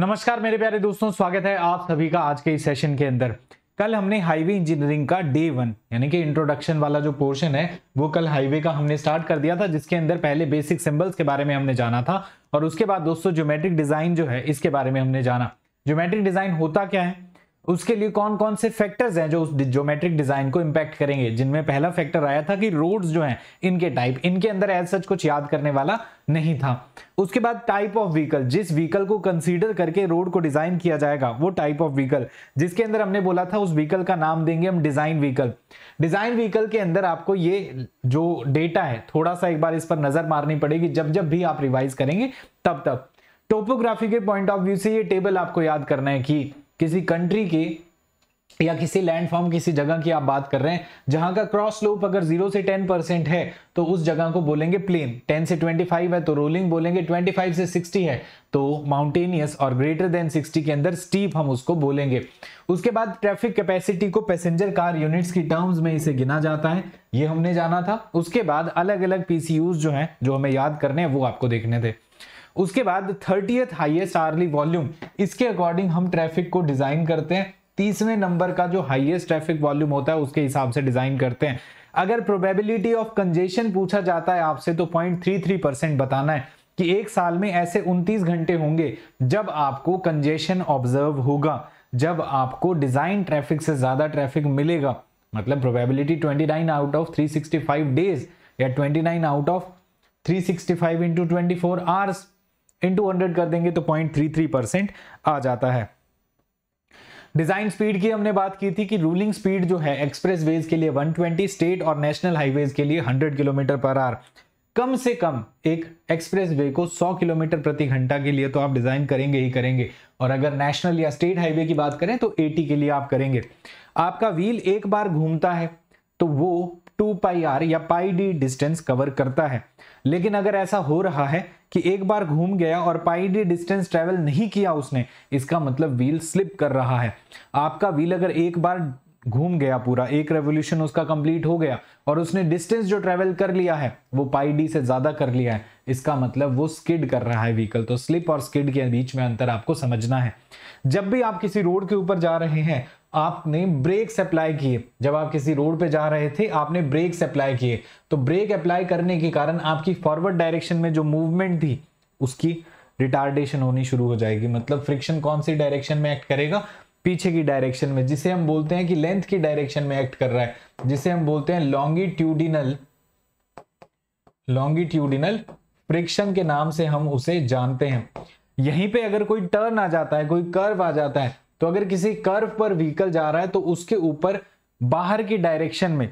नमस्कार मेरे प्यारे दोस्तों स्वागत है आप सभी का आज के इस सेशन के अंदर कल हमने हाईवे इंजीनियरिंग का डे वन यानी कि इंट्रोडक्शन वाला जो पोर्शन है वो कल हाईवे का हमने स्टार्ट कर दिया था जिसके अंदर पहले बेसिक सिंबल्स के बारे में हमने जाना था और उसके बाद दोस्तों ज्योमेट्रिक डिजाइन जो है इसके बारे में हमने जाना ज्योमेट्रिक डिजाइन होता क्या है उसके लिए कौन कौन से फैक्टर्स हैं जो उस ज्योमेट्रिक डिजाइन को इंपैक्ट करेंगे जिनमें पहला फैक्टर आया था कि रोड्स जो हैं इनके टाइप इनके अंदर एज सच कुछ याद करने वाला नहीं था उसके बाद टाइप ऑफ व्हीकल जिस व्हीकल को कंसीडर करके रोड को डिजाइन किया जाएगा वो टाइप ऑफ व्हीकल जिसके अंदर हमने बोला था उस व्हीकल का नाम देंगे हम डिजाइन व्हीकल डिजाइन व्हीकल के अंदर आपको ये जो डेटा है थोड़ा सा एक बार इस पर नजर मारनी पड़ेगी जब जब भी आप रिवाइज करेंगे तब तब टोपोग्राफी के पॉइंट ऑफ व्यू से ये टेबल आपको याद करना है कि किसी कंट्री की या किसी लैंडफॉर्म किसी जगह की आप बात कर रहे हैं जहां का क्रॉस स्लोप अगर जीरो से टेन परसेंट है तो उस जगह को बोलेंगे प्लेन टेन से ट्वेंटी फाइव है तो रोलिंग बोलेंगे ट्वेंटी फाइव से सिक्सटी है तो माउंटेनियस और ग्रेटर देन सिक्सटी के अंदर स्टीप हम उसको बोलेंगे उसके बाद ट्रैफिक कैपेसिटी को पैसेंजर कार यूनिट्स की टर्म्स में इसे गिना जाता है ये हमने जाना था उसके बाद अलग अलग पीसीयूज जो है जो हमें याद करने हैं वो आपको देखने थे उसके बाद थर्टीएथ हाइएस्ट आर्ली वॉल्यूम इसके अकॉर्डिंग हम ट्रैफिक को डिजाइन करते हैं तीसवें नंबर का जो हाइएस्ट ट्रैफिक वॉल्यूम होता है उसके हिसाब से डिजाइन करते हैं अगर प्रोबेबिलिटी ऑफ कंजेशन पूछा जाता है आपसे तो पॉइंट थ्री थ्री परसेंट बताना है कि एक साल में ऐसे 29 घंटे होंगे जब आपको कंजेशन ऑब्जर्व होगा जब आपको डिजाइन ट्रैफिक से ज्यादा ट्रैफिक मिलेगा मतलब प्रोबेबिलिटी 29 आउट ऑफ 365 डेज या 29 out of 365 sixty five into twenty hours into hundred कर देंगे तो पॉइंट थ्री थ्री परसेंट आ जाता है डिजाइन स्पीड की हमने बात की थी कि रूलिंग स्पीड जो है एक्सप्रेस वेज के लिए 120 स्टेट और नेशनल हाईवेज के लिए 100 किलोमीटर पर आर कम से कम एक एक्सप्रेस वे को 100 किलोमीटर प्रति घंटा के लिए तो आप डिजाइन करेंगे ही करेंगे और अगर नेशनल या स्टेट हाईवे की बात करें तो 80 के लिए आप करेंगे आपका व्हील एक बार घूमता है तो वो टू पाई आर या पाई डी डिस्टेंस कवर करता है लेकिन अगर ऐसा हो रहा है कि एक बार घूम गया और पाई डी डिस्टेंस ट्रेवल नहीं किया उसने इसका मतलब व्हील स्लिप कर रहा है आपका व्हील अगर एक बार घूम गया पूरा एक रेवोल्यूशन उसका कंप्लीट हो गया और उसने डिस्टेंस जो ट्रेवल कर लिया है वो पाई डी से ज़्यादा कर लिया है इसका मतलब वो स्किड कर रहा है व्हीकल तो स्लिप और स्किड के बीच में अंतर आपको समझना है जब भी आप किसी रोड के ऊपर जा रहे हैं आपने ब्रेक्स अप्लाई किए जब आप किसी रोड पे जा रहे थे आपने ब्रेक्स अप्लाई किए तो ब्रेक अप्लाई करने के कारण आपकी फॉरवर्ड डायरेक्शन में जो मूवमेंट थी उसकी रिटार्डेशन होनी शुरू हो जाएगी मतलब फ्रिक्शन कौन सी डायरेक्शन में एक्ट करेगा पीछे की डायरेक्शन में जिसे हम बोलते हैं कि लेंथ की डायरेक्शन में एक्ट कर रहा है जिसे हम बोलते हैं लॉन्गिट्यूडिनल लॉन्गिट्यूडिनल फ्रिक्शन के नाम से हम उसे जानते हैं यहीं पे अगर कोई टर्न आ जाता है कोई कर्व आ जाता है तो अगर किसी कर्व पर व्हीकल जा रहा है तो उसके ऊपर बाहर की डायरेक्शन में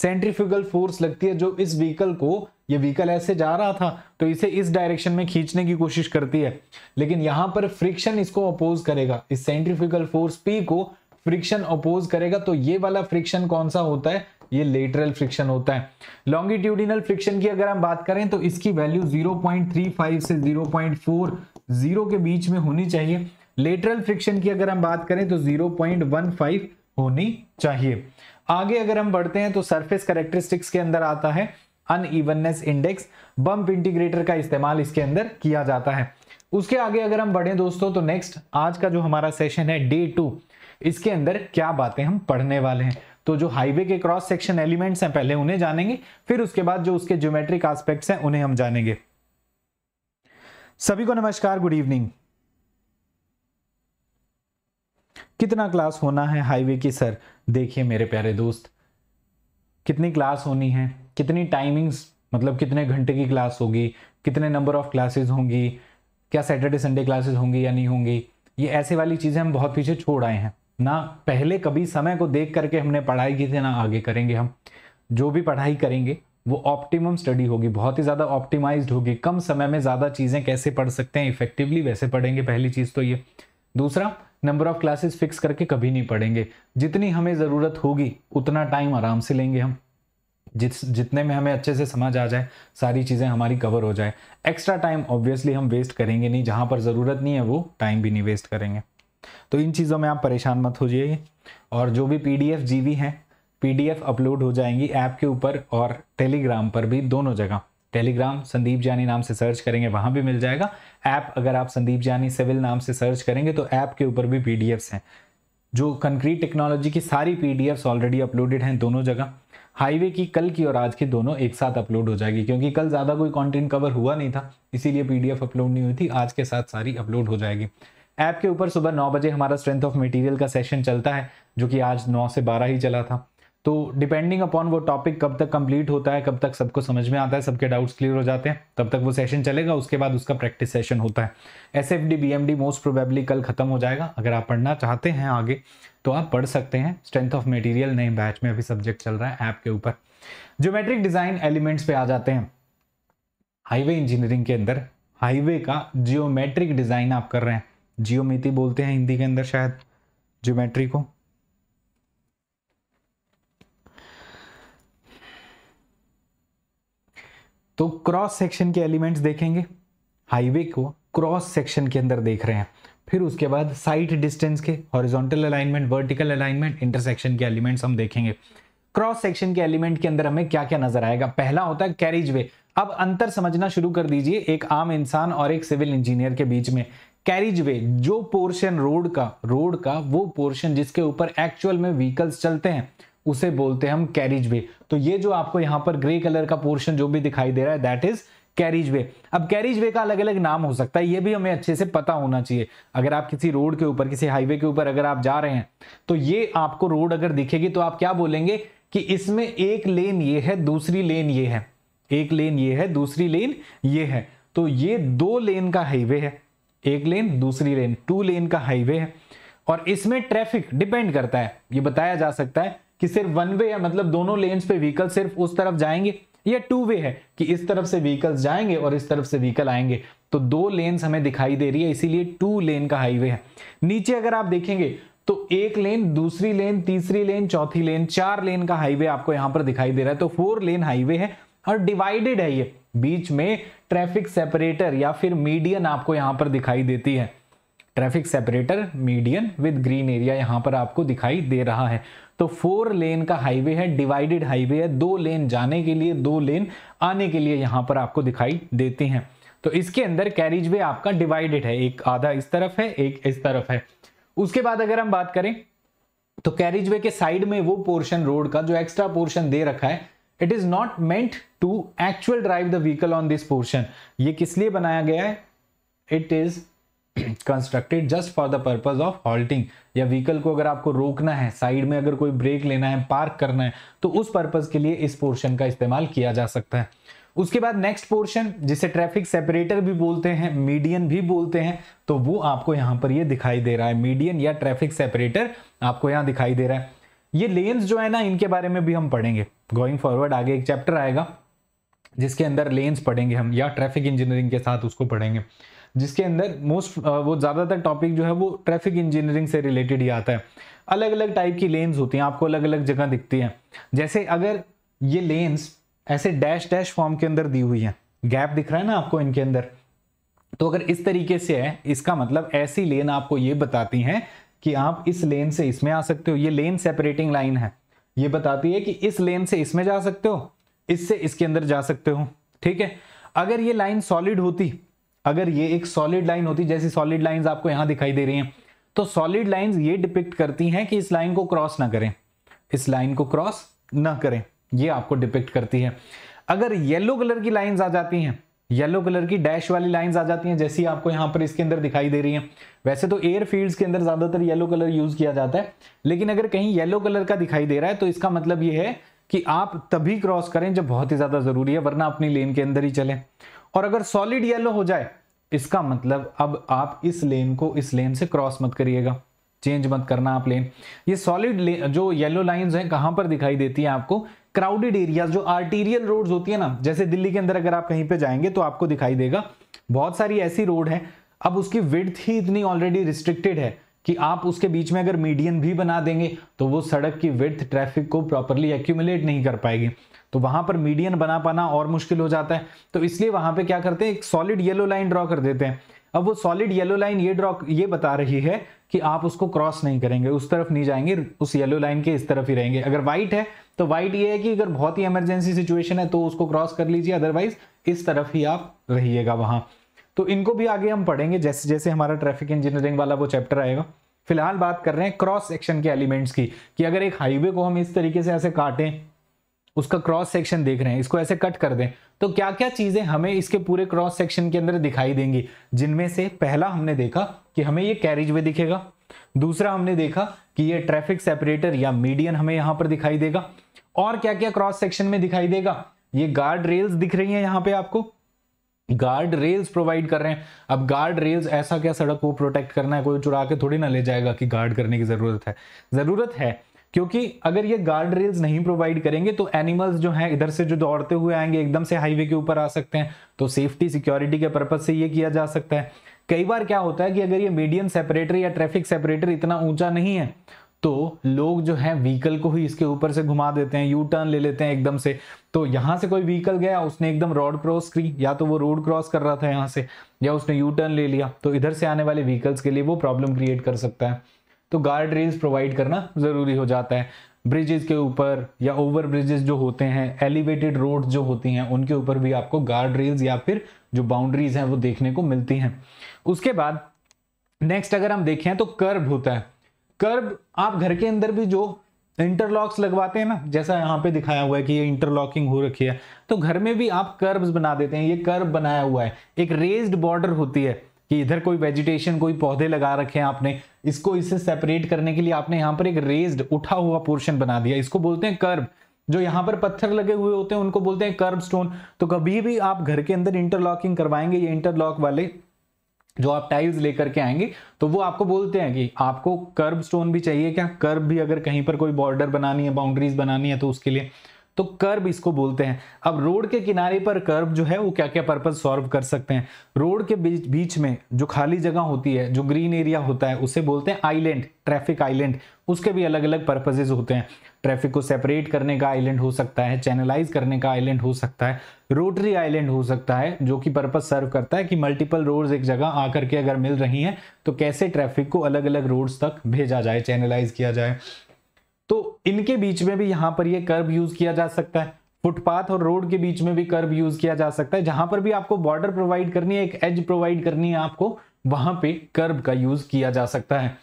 सेंट्रीफ्यूगल फोर्स लगती है जो इस व्हीकल को ये व्हीकल ऐसे जा रहा था तो इसे इस डायरेक्शन में खींचने की कोशिश करती है लेकिन यहां पर फ्रिक्शन इसको अपोज करेगा इस सेंट्रीफ्यूगल फोर्स पी को फ्रिक्शन अपोज करेगा तो ये वाला फ्रिक्शन कौन सा होता है ये लेटरल फ्रिक्शन होता है लॉन्गिट्यूडिनल फ्रिक्शन की अगर हम बात करें तो इसकी वैल्यू 0.35 से 0.4 जीरो के बीच में होनी चाहिए लेटरल फ्रिक्शन की अगर हम बात करें तो 0.15 होनी चाहिए आगे अगर हम बढ़ते हैं तो सरफेस करेक्टरिस्टिक्स के अंदर आता है अनइवननेस इंडेक्स बम्प इंटीग्रेटर का इस्तेमाल इसके अंदर किया जाता है उसके आगे अगर हम बढ़े दोस्तों तो नेक्स्ट आज का जो हमारा सेशन है डे टू इसके अंदर क्या बातें हम पढ़ने वाले हैं तो जो हाईवे के क्रॉस सेक्शन एलिमेंट्स हैं पहले उन्हें जानेंगे फिर उसके बाद जो उसके ज्योमेट्रिक एस्पेक्ट्स हैं उन्हें हम जानेंगे सभी को नमस्कार गुड इवनिंग कितना क्लास होना है हाईवे की सर देखिए मेरे प्यारे दोस्त कितनी क्लास होनी है कितनी टाइमिंग्स मतलब कितने घंटे की क्लास होगी कितने नंबर ऑफ क्लासेस होंगी क्या सैटरडे संडे क्लासेस होंगी या नहीं होंगी ये ऐसे वाली चीज़ें हम बहुत पीछे छोड़ आए हैं ना पहले कभी समय को देख करके हमने पढ़ाई की थी ना आगे करेंगे हम जो भी पढ़ाई करेंगे वो ऑप्टिमम स्टडी होगी बहुत ही ज़्यादा ऑप्टिमाइज्ड होगी कम समय में ज़्यादा चीज़ें कैसे पढ़ सकते हैं इफेक्टिवली वैसे पढ़ेंगे पहली चीज़ तो ये दूसरा नंबर ऑफ क्लासेस फिक्स करके कभी नहीं पढ़ेंगे जितनी हमें ज़रूरत होगी उतना टाइम आराम से लेंगे हम जिस जितने में हमें अच्छे से समझ आ जाए सारी चीज़ें हमारी कवर हो जाए एक्स्ट्रा टाइम ऑब्वियसली हम वेस्ट करेंगे नहीं जहाँ पर ज़रूरत नहीं है वो टाइम भी नहीं वेस्ट करेंगे तो इन चीज़ों में आप परेशान मत हो जाइए और जो भी पी डी एफ हैं पी अपलोड हो जाएंगी ऐप के ऊपर और टेलीग्राम पर भी दोनों जगह टेलीग्राम संदीप जानी नाम से सर्च करेंगे वहाँ भी मिल जाएगा ऐप अगर आप संदीप जानी सिविल नाम से सर्च करेंगे तो ऐप के ऊपर भी पी हैं जो कंक्रीट टेक्नोलॉजी की सारी पी ऑलरेडी अपलोडेड हैं दोनों जगह हाईवे की कल की और आज की दोनों एक साथ अपलोड हो जाएगी क्योंकि कल ज़्यादा कोई कंटेंट कवर हुआ नहीं था इसीलिए पीडीएफ अपलोड नहीं हुई थी आज के साथ सारी अपलोड हो जाएगी ऐप के ऊपर सुबह नौ बजे हमारा स्ट्रेंथ ऑफ मटेरियल का सेशन चलता है जो कि आज नौ से बारह ही चला था तो डिपेंडिंग अपॉन वो टॉपिक कब तक कंप्लीट होता है कब तक सबको समझ में आता है सबके डाउट्स क्लियर हो जाते हैं तब तक वो सेशन चलेगा उसके बाद उसका प्रैक्टिस सेशन होता है S F D B M D most probably कल खत्म हो जाएगा अगर आप पढ़ना चाहते हैं आगे तो आप पढ़ सकते हैं स्ट्रेंथ ऑफ मेटीरियल नए बैच में अभी सब्जेक्ट चल रहा है ऐप के ऊपर ज्योमेट्रिक डिज़ाइन एलिमेंट्स पे आ जाते हैं हाईवे इंजीनियरिंग के अंदर हाईवे का जियोमेट्रिक डिज़ाइन आप कर रहे हैं जियोमेती बोलते हैं हिंदी के अंदर शायद ज्योमेट्री को तो क्रॉस सेक्शन के एलिमेंट्स देखेंगे हाईवे को क्रॉस सेक्शन के अंदर देख रहे हैं फिर उसके बाद साइट डिस्टेंस के horizontal alignment vertical alignment intersection के एलिमेंट्स हम देखेंगे क्रॉस सेक्शन के एलिमेंट के अंदर हमें क्या क्या नजर आएगा पहला होता है कैरिज वे अब अंतर समझना शुरू कर दीजिए एक आम इंसान और एक सिविल इंजीनियर के बीच में कैरिज वे जो पोर्शन रोड का रोड का वो पोर्शन जिसके ऊपर एक्चुअल में व्हीकल्स चलते हैं उसे बोलते हैं हम कैरिज वे तो ये जो आपको यहां पर ग्रे कलर का पोर्शन जो भी दिखाई दे रहा है दैट इज कैरिज वे अब कैरिज वे का अलग अलग नाम हो सकता है ये भी हमें अच्छे से पता होना चाहिए अगर आप किसी रोड के ऊपर किसी हाईवे के ऊपर अगर आप जा रहे हैं तो ये आपको रोड अगर दिखेगी तो आप क्या बोलेंगे कि इसमें एक लेन ये है दूसरी लेन ये है एक लेन ये है दूसरी लेन ये है तो ये दो लेन का हाईवे है एक लेन दूसरी लेन टू लेन का हाईवे है और इसमें ट्रैफिक डिपेंड करता है ये बताया जा सकता है कि सिर्फ वन वे है मतलब दोनों लेन्स पे व्हीकल सिर्फ उस तरफ जाएंगे या टू वे है कि इस तरफ से व्हीकल्स जाएंगे और इस तरफ से व्हीकल आएंगे तो दो लेन्स हमें दिखाई दे रही है इसीलिए टू लेन का हाईवे है नीचे अगर आप देखेंगे तो एक लेन दूसरी लेन तीसरी लेन चौथी लेन चार लेन का हाईवे आपको यहां पर दिखाई दे रहा है तो फोर लेन हाईवे है और डिवाइडेड है ये बीच में ट्रैफिक सेपरेटर या फिर मीडियन आपको यहां पर दिखाई देती है traffic separator median with green area यहाँ पर आपको दिखाई दे रहा है तो फोर लेन का हाईवे है डिवाइडेड हाईवे है दो लेन जाने के लिए दो लेन आने के लिए यहाँ पर आपको दिखाई देते हैं तो इसके अंदर कैरिज वे आपका डिवाइडेड है एक आधा इस तरफ है एक इस तरफ है उसके बाद अगर हम बात करें तो कैरिज वे के साइड में वो पोर्शन रोड का जो एक्स्ट्रा पोर्शन दे रखा है it is not meant to actual drive the vehicle on this portion ये किस लिए बनाया गया है it is constructed just for the purpose of halting या व्हीकल को अगर आपको रोकना है साइड में अगर कोई ब्रेक लेना है पार्क करना है तो उस पर्पज के लिए इस पोर्शन का इस्तेमाल किया जा सकता है उसके बाद नेक्स्ट पोर्शन जिसे ट्रैफिक सेपरेटर भी बोलते हैं मीडियन भी बोलते हैं तो वो आपको यहाँ पर ये दिखाई दे रहा है मीडियन या ट्रैफिक सेपरेटर आपको यहाँ दिखाई दे रहा है ये लेन्स जो है ना इनके बारे में भी हम पढ़ेंगे गोइंग फॉरवर्ड आगे एक चैप्टर आएगा जिसके अंदर लेन्स पढ़ेंगे हम या ट्रैफिक इंजीनियरिंग के साथ उसको पढ़ेंगे जिसके अंदर मोस्ट वो ज़्यादातर टॉपिक जो है वो ट्रैफिक इंजीनियरिंग से रिलेटेड ही आता है अलग अलग टाइप की लेन्स होती हैं आपको अलग अलग जगह दिखती हैं जैसे अगर ये लेन्स ऐसे डैश डैश फॉर्म के अंदर दी हुई हैं गैप दिख रहा है ना आपको इनके अंदर तो अगर इस तरीके से है इसका मतलब ऐसी लेन आपको ये बताती हैं कि आप इस लेन से इसमें आ सकते हो ये लेन सेपरेटिंग लाइन है ये बताती है कि इस लेन से इसमें जा सकते हो इससे इसके अंदर जा सकते हो ठीक है अगर ये लाइन सॉलिड होती अगर ये एक सॉलिड लाइन होती जैसी सॉलिड लाइंस आपको यहां दिखाई दे रही हैं तो सॉलिड लाइंस ये डिपिक्ट करती हैं कि इस लाइन को क्रॉस ना करें इस लाइन को क्रॉस ना करें ये आपको डिपिक्ट करती है अगर येलो कलर की लाइंस आ जाती हैं येलो कलर की डैश वाली लाइंस आ जाती हैं जैसी आपको यहाँ पर इसके अंदर दिखाई दे रही हैं वैसे तो एयर फील्ड्स के अंदर ज़्यादातर येलो कलर यूज़ किया जाता है लेकिन अगर कहीं येलो कलर का दिखाई दे रहा है तो इसका मतलब ये है कि आप तभी क्रॉस करें जब बहुत ही ज़्यादा ज़रूरी है वरना अपनी लेन के अंदर ही चलें और अगर सॉलिड येलो हो जाए इसका मतलब अब आप इस लेन को इस लेन से क्रॉस मत करिएगा चेंज मत करना आप लेन ये सॉलिड ले जो येलो लाइंस हैं कहां पर दिखाई देती है आपको क्राउडेड एरियाज जो आर्टीरियल रोड्स होती है ना जैसे दिल्ली के अंदर अगर आप कहीं पे जाएंगे तो आपको दिखाई देगा बहुत सारी ऐसी रोड है अब उसकी विड्थ ही इतनी ऑलरेडी रिस्ट्रिक्टेड है कि आप उसके बीच में अगर मीडियम भी बना देंगे तो वो सड़क की विड्थ ट्रैफिक को प्रॉपरली एक्यूमुलेट नहीं कर पाएगी तो वहां पर मीडियन बना पाना और मुश्किल हो जाता है तो इसलिए वहां पे क्या करते हैं एक सॉलिड येलो लाइन ड्रॉ कर देते हैं अब वो सॉलिड येलो लाइन ये ड्रॉ ये बता रही है कि आप उसको क्रॉस नहीं करेंगे उस तरफ नहीं जाएंगे उस येलो लाइन के इस तरफ ही रहेंगे अगर व्हाइट है तो व्हाइट ये है कि अगर बहुत ही इमरजेंसी सिचुएशन है तो उसको क्रॉस कर लीजिए अदरवाइज इस तरफ ही आप रहिएगा वहां तो इनको भी आगे हम पढ़ेंगे जैसे जैसे हमारा ट्रैफिक इंजीनियरिंग वाला वो चैप्टर आएगा फिलहाल बात कर रहे हैं क्रॉस सेक्शन के एलिमेंट्स की कि अगर एक हाईवे को हम इस तरीके से ऐसे काटें उसका क्रॉस सेक्शन देख रहे हैं इसको ऐसे कट कर दें तो क्या क्या चीज़ें हमें इसके पूरे क्रॉस सेक्शन के अंदर दिखाई देंगी जिनमें से पहला हमने देखा कि हमें ये कैरिज वे दिखेगा दूसरा हमने देखा कि ये ट्रैफिक सेपरेटर या मीडियन हमें यहाँ पर दिखाई देगा और क्या क्या क्रॉस सेक्शन में दिखाई देगा ये गार्ड रेल्स दिख रही है यहां पर आपको गार्ड रेल्स प्रोवाइड कर रहे हैं अब गार्ड रेल्स ऐसा क्या सड़क को प्रोटेक्ट करना है कोई चुरा के थोड़ी ना ले जाएगा कि गार्ड करने की ज़रूरत है ज़रूरत है क्योंकि अगर ये गार्ड रेल्स नहीं प्रोवाइड करेंगे तो एनिमल्स जो हैं इधर से जो दौड़ते हुए आएंगे एकदम से हाईवे के ऊपर आ सकते हैं तो सेफ्टी सिक्योरिटी के पर्पज से ये किया जा सकता है कई बार क्या होता है कि अगर ये मीडियम सेपरेटर या ट्रैफिक सेपरेटर इतना ऊंचा नहीं है तो लोग जो है व्हीकल को ही इसके ऊपर से घुमा देते हैं यू टर्न ले लेते हैं एकदम से तो यहां से कोई व्हीकल गया उसने एकदम रोड क्रॉस की या तो वो रोड क्रॉस कर रहा था यहाँ से या उसने यू टर्न ले लिया तो इधर से आने वाले व्हीकल्स के लिए वो प्रॉब्लम क्रिएट कर सकता है तो गार्ड रेल्स प्रोवाइड करना ज़रूरी हो जाता है ब्रिजेज़ के ऊपर या ओवर ब्रिजेस जो होते हैं एलिवेटेड रोड जो होती हैं उनके ऊपर भी आपको गार्ड रेल्स या फिर जो बाउंड्रीज हैं वो देखने को मिलती हैं उसके बाद नेक्स्ट अगर हम देखें तो कर्ब होता है कर्ब आप घर के अंदर भी जो इंटरलॉक्स लगवाते हैं ना जैसा यहाँ पे दिखाया हुआ है कि ये इंटरलॉकिंग हो रखी है तो घर में भी आप कर्ब्स बना देते हैं ये कर्ब बनाया हुआ है एक रेज्ड बॉर्डर होती है कि इधर कोई वेजिटेशन कोई पौधे लगा रखे हैं आपने इसको इससे सेपरेट करने के लिए आपने यहाँ पर एक रेज्ड उठा हुआ पोर्शन बना दिया इसको बोलते हैं कर्ब जो यहाँ पर पत्थर लगे हुए होते हैं उनको बोलते हैं कर्ब स्टोन तो कभी भी आप घर के अंदर इंटरलॉकिंग करवाएंगे ये इंटरलॉक वाले जो आप टाइल्स लेकर के आएंगे तो वो आपको बोलते हैं कि आपको कर्ब स्टोन भी चाहिए क्या कर्ब भी अगर कहीं पर कोई बॉर्डर बनानी है बाउंड्रीज बनानी है तो उसके लिए तो कर्ब इसको बोलते हैं अब रोड के किनारे पर कर्ब जो है वो क्या क्या पर्पज सॉल्व कर सकते हैं रोड के बीच बीच में जो खाली जगह होती है जो ग्रीन एरिया होता है उसे बोलते हैं आइलैंड ट्रैफिक आइलैंड उसके भी अलग अलग पर्पजेज होते हैं ट्रैफिक को सेपरेट करने का आइलैंड हो सकता है चैनलाइज करने का आइलैंड हो सकता है रोटरी आइलैंड हो सकता है जो कि पर्पज सर्व करता है कि मल्टीपल रोड्स एक जगह आकर के अगर मिल रही हैं तो कैसे ट्रैफिक को अलग अलग रोड्स तक भेजा जाए चैनलाइज किया जाए तो इनके बीच में भी यहां पर ये कर्व यूज किया जा सकता है फुटपाथ और रोड के बीच में भी कर्व यूज किया जा सकता है जहां पर भी आपको बॉर्डर प्रोवाइड करनी है एक एज प्रोवाइड करनी है आपको वहां पे कर्व का यूज किया जा सकता है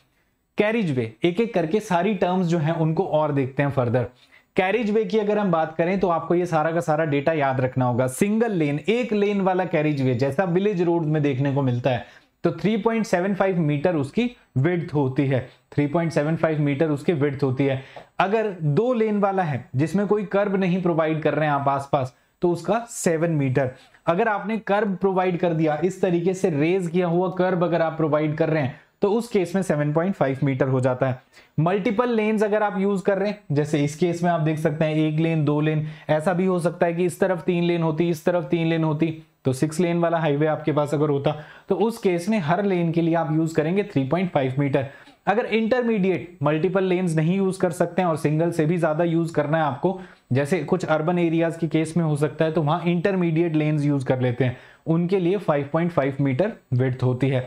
कैरिज वे एक एक करके सारी टर्म्स जो हैं उनको और देखते हैं फर्दर कैरिज वे की अगर हम बात करें तो आपको ये सारा का सारा डेटा याद रखना होगा सिंगल लेन एक लेन वाला कैरिज वे जैसा विलेज रोड में देखने को मिलता है तो 3.75 मीटर उसकी विड्थ होती है 3.75 मीटर उसकी विड्थ होती है अगर दो लेन वाला है जिसमें कोई कर्ब नहीं प्रोवाइड कर रहे हैं आप आसपास तो उसका सेवन मीटर अगर आपने कर्ब प्रोवाइड कर दिया इस तरीके से रेज किया हुआ कर्ब अगर आप प्रोवाइड कर रहे हैं तो उस केस में 7.5 मीटर हो जाता है मल्टीपल लेन्स अगर आप यूज कर रहे हैं जैसे इस केस में आप देख सकते हैं एक लेन दो लेन ऐसा भी हो सकता है कि इस तरफ तीन लेन होती इस तरफ तीन लेन होती तो सिक्स लेन वाला हाईवे आपके पास अगर होता तो उस केस में हर लेन के लिए आप यूज करेंगे 3.5 मीटर अगर इंटरमीडिएट मल्टीपल लेन्स नहीं यूज कर सकते हैं और सिंगल से भी ज्यादा यूज करना है आपको जैसे कुछ अर्बन एरियाज के केस में हो सकता है तो वहां इंटरमीडिएट लेन्स यूज कर लेते हैं उनके लिए 5.5 मीटर विथ होती है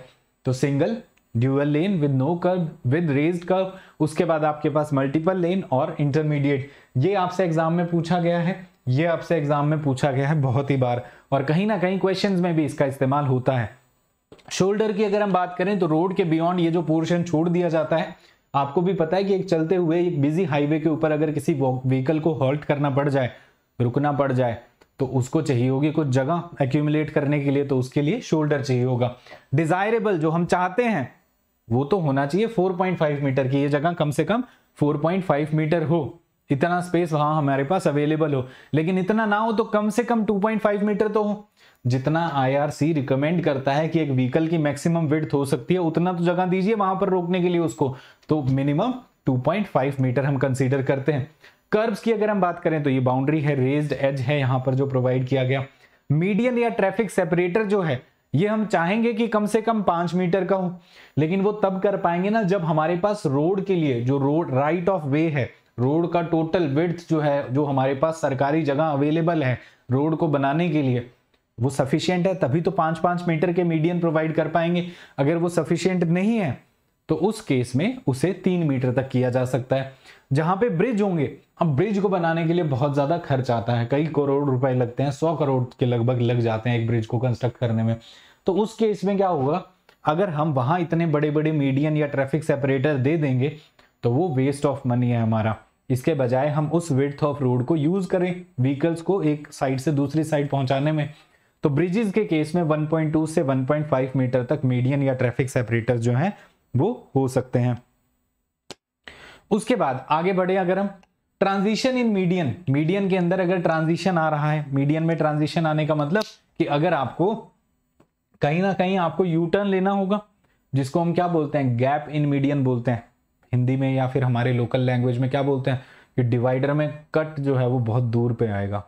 तो single dual lane with no curve with raise curve उसके बाद आपके पास मल्टीपल लेन और इंटरमीडिएट ये आपसे एग्जाम में पूछा गया है ये आपसे एग्जाम में पूछा गया है बहुत ही बार और कहीं ना कहीं क्वेश्चंस में भी इसका इस्तेमाल होता है शोल्डर की अगर हम बात करें तो रोड के बियॉन्ड ये जो पोर्शन छोड़ दिया जाता है आपको भी पता है कि एक चलते हुए एक बिजी हाईवे के ऊपर अगर किसी व्हीकल को हॉल्ट करना पड़ जाए रुकना पड़ जाए तो उसको चाहिए होगी कुछ जगह एक्यूमुलेट करने के लिए तो उसके लिए शोल्डर चाहिए होगा डिजायरेबल जो हम चाहते हैं वो तो होना चाहिए 4.5 मीटर की ये जगह कम से कम 4.5 मीटर हो इतना स्पेस वहां हमारे पास अवेलेबल हो लेकिन इतना ना हो तो कम से कम 2.5 मीटर तो हो जितना आईआरसी रिकमेंड करता है कि एक व्हीकल की मैक्सिमम विड्थ हो सकती है उतना तो जगह दीजिए वहां पर रोकने के लिए उसको तो मिनिमम 2.5 मीटर हम कंसीडर करते हैं कर्ब्स की अगर हम बात करें तो ये बाउंड्री है रेज्ड एज है यहाँ पर जो प्रोवाइड किया गया मीडियन या ट्रैफिक सेपरेटर जो है ये हम चाहेंगे कि कम से कम पांच मीटर का हो लेकिन वो तब कर पाएंगे ना जब हमारे पास रोड के लिए जो रोड राइट ऑफ वे है रोड का टोटल विड्थ जो है जो हमारे पास सरकारी जगह अवेलेबल है रोड को बनाने के लिए वो सफिशियंट है तभी तो पांच पांच मीटर के मीडियन प्रोवाइड कर पाएंगे अगर वो सफिशियंट नहीं है तो उस केस में उसे तीन मीटर तक किया जा सकता है जहां पे ब्रिज होंगे अब ब्रिज को बनाने के लिए बहुत ज़्यादा खर्च आता है कई करोड़ रुपए लगते हैं सौ करोड़ के लगभग लग जाते हैं एक ब्रिज को कंस्ट्रक्ट करने में तो उस केस में क्या होगा अगर हम वहां इतने बड़े बड़े मीडियन या ट्रैफिक सेपरेटर दे देंगे तो वो वेस्ट ऑफ मनी है हमारा इसके बजाय हम उस विथ ऑफ रोड को यूज़ करें व्हीकल्स को एक साइड से दूसरी साइड पहुंचाने में तो ब्रिजेस के केस में 1.2 से 1.5 मीटर तक मीडियन या ट्रैफिक सेपरेटर जो हैं वो हो सकते हैं उसके बाद आगे बढ़े अगर हम ट्रांजिशन इन मीडियन मीडियन के अंदर अगर ट्रांजिशन आ रहा है मीडियन में ट्रांजिशन आने का मतलब कि अगर आपको कहीं ना कहीं आपको यू टर्न लेना होगा जिसको हम क्या बोलते हैं गैप इन मीडियन बोलते हैं हिंदी में या फिर हमारे लोकल लैंग्वेज में क्या बोलते हैं कि डिवाइडर में कट जो है वो बहुत दूर पे आएगा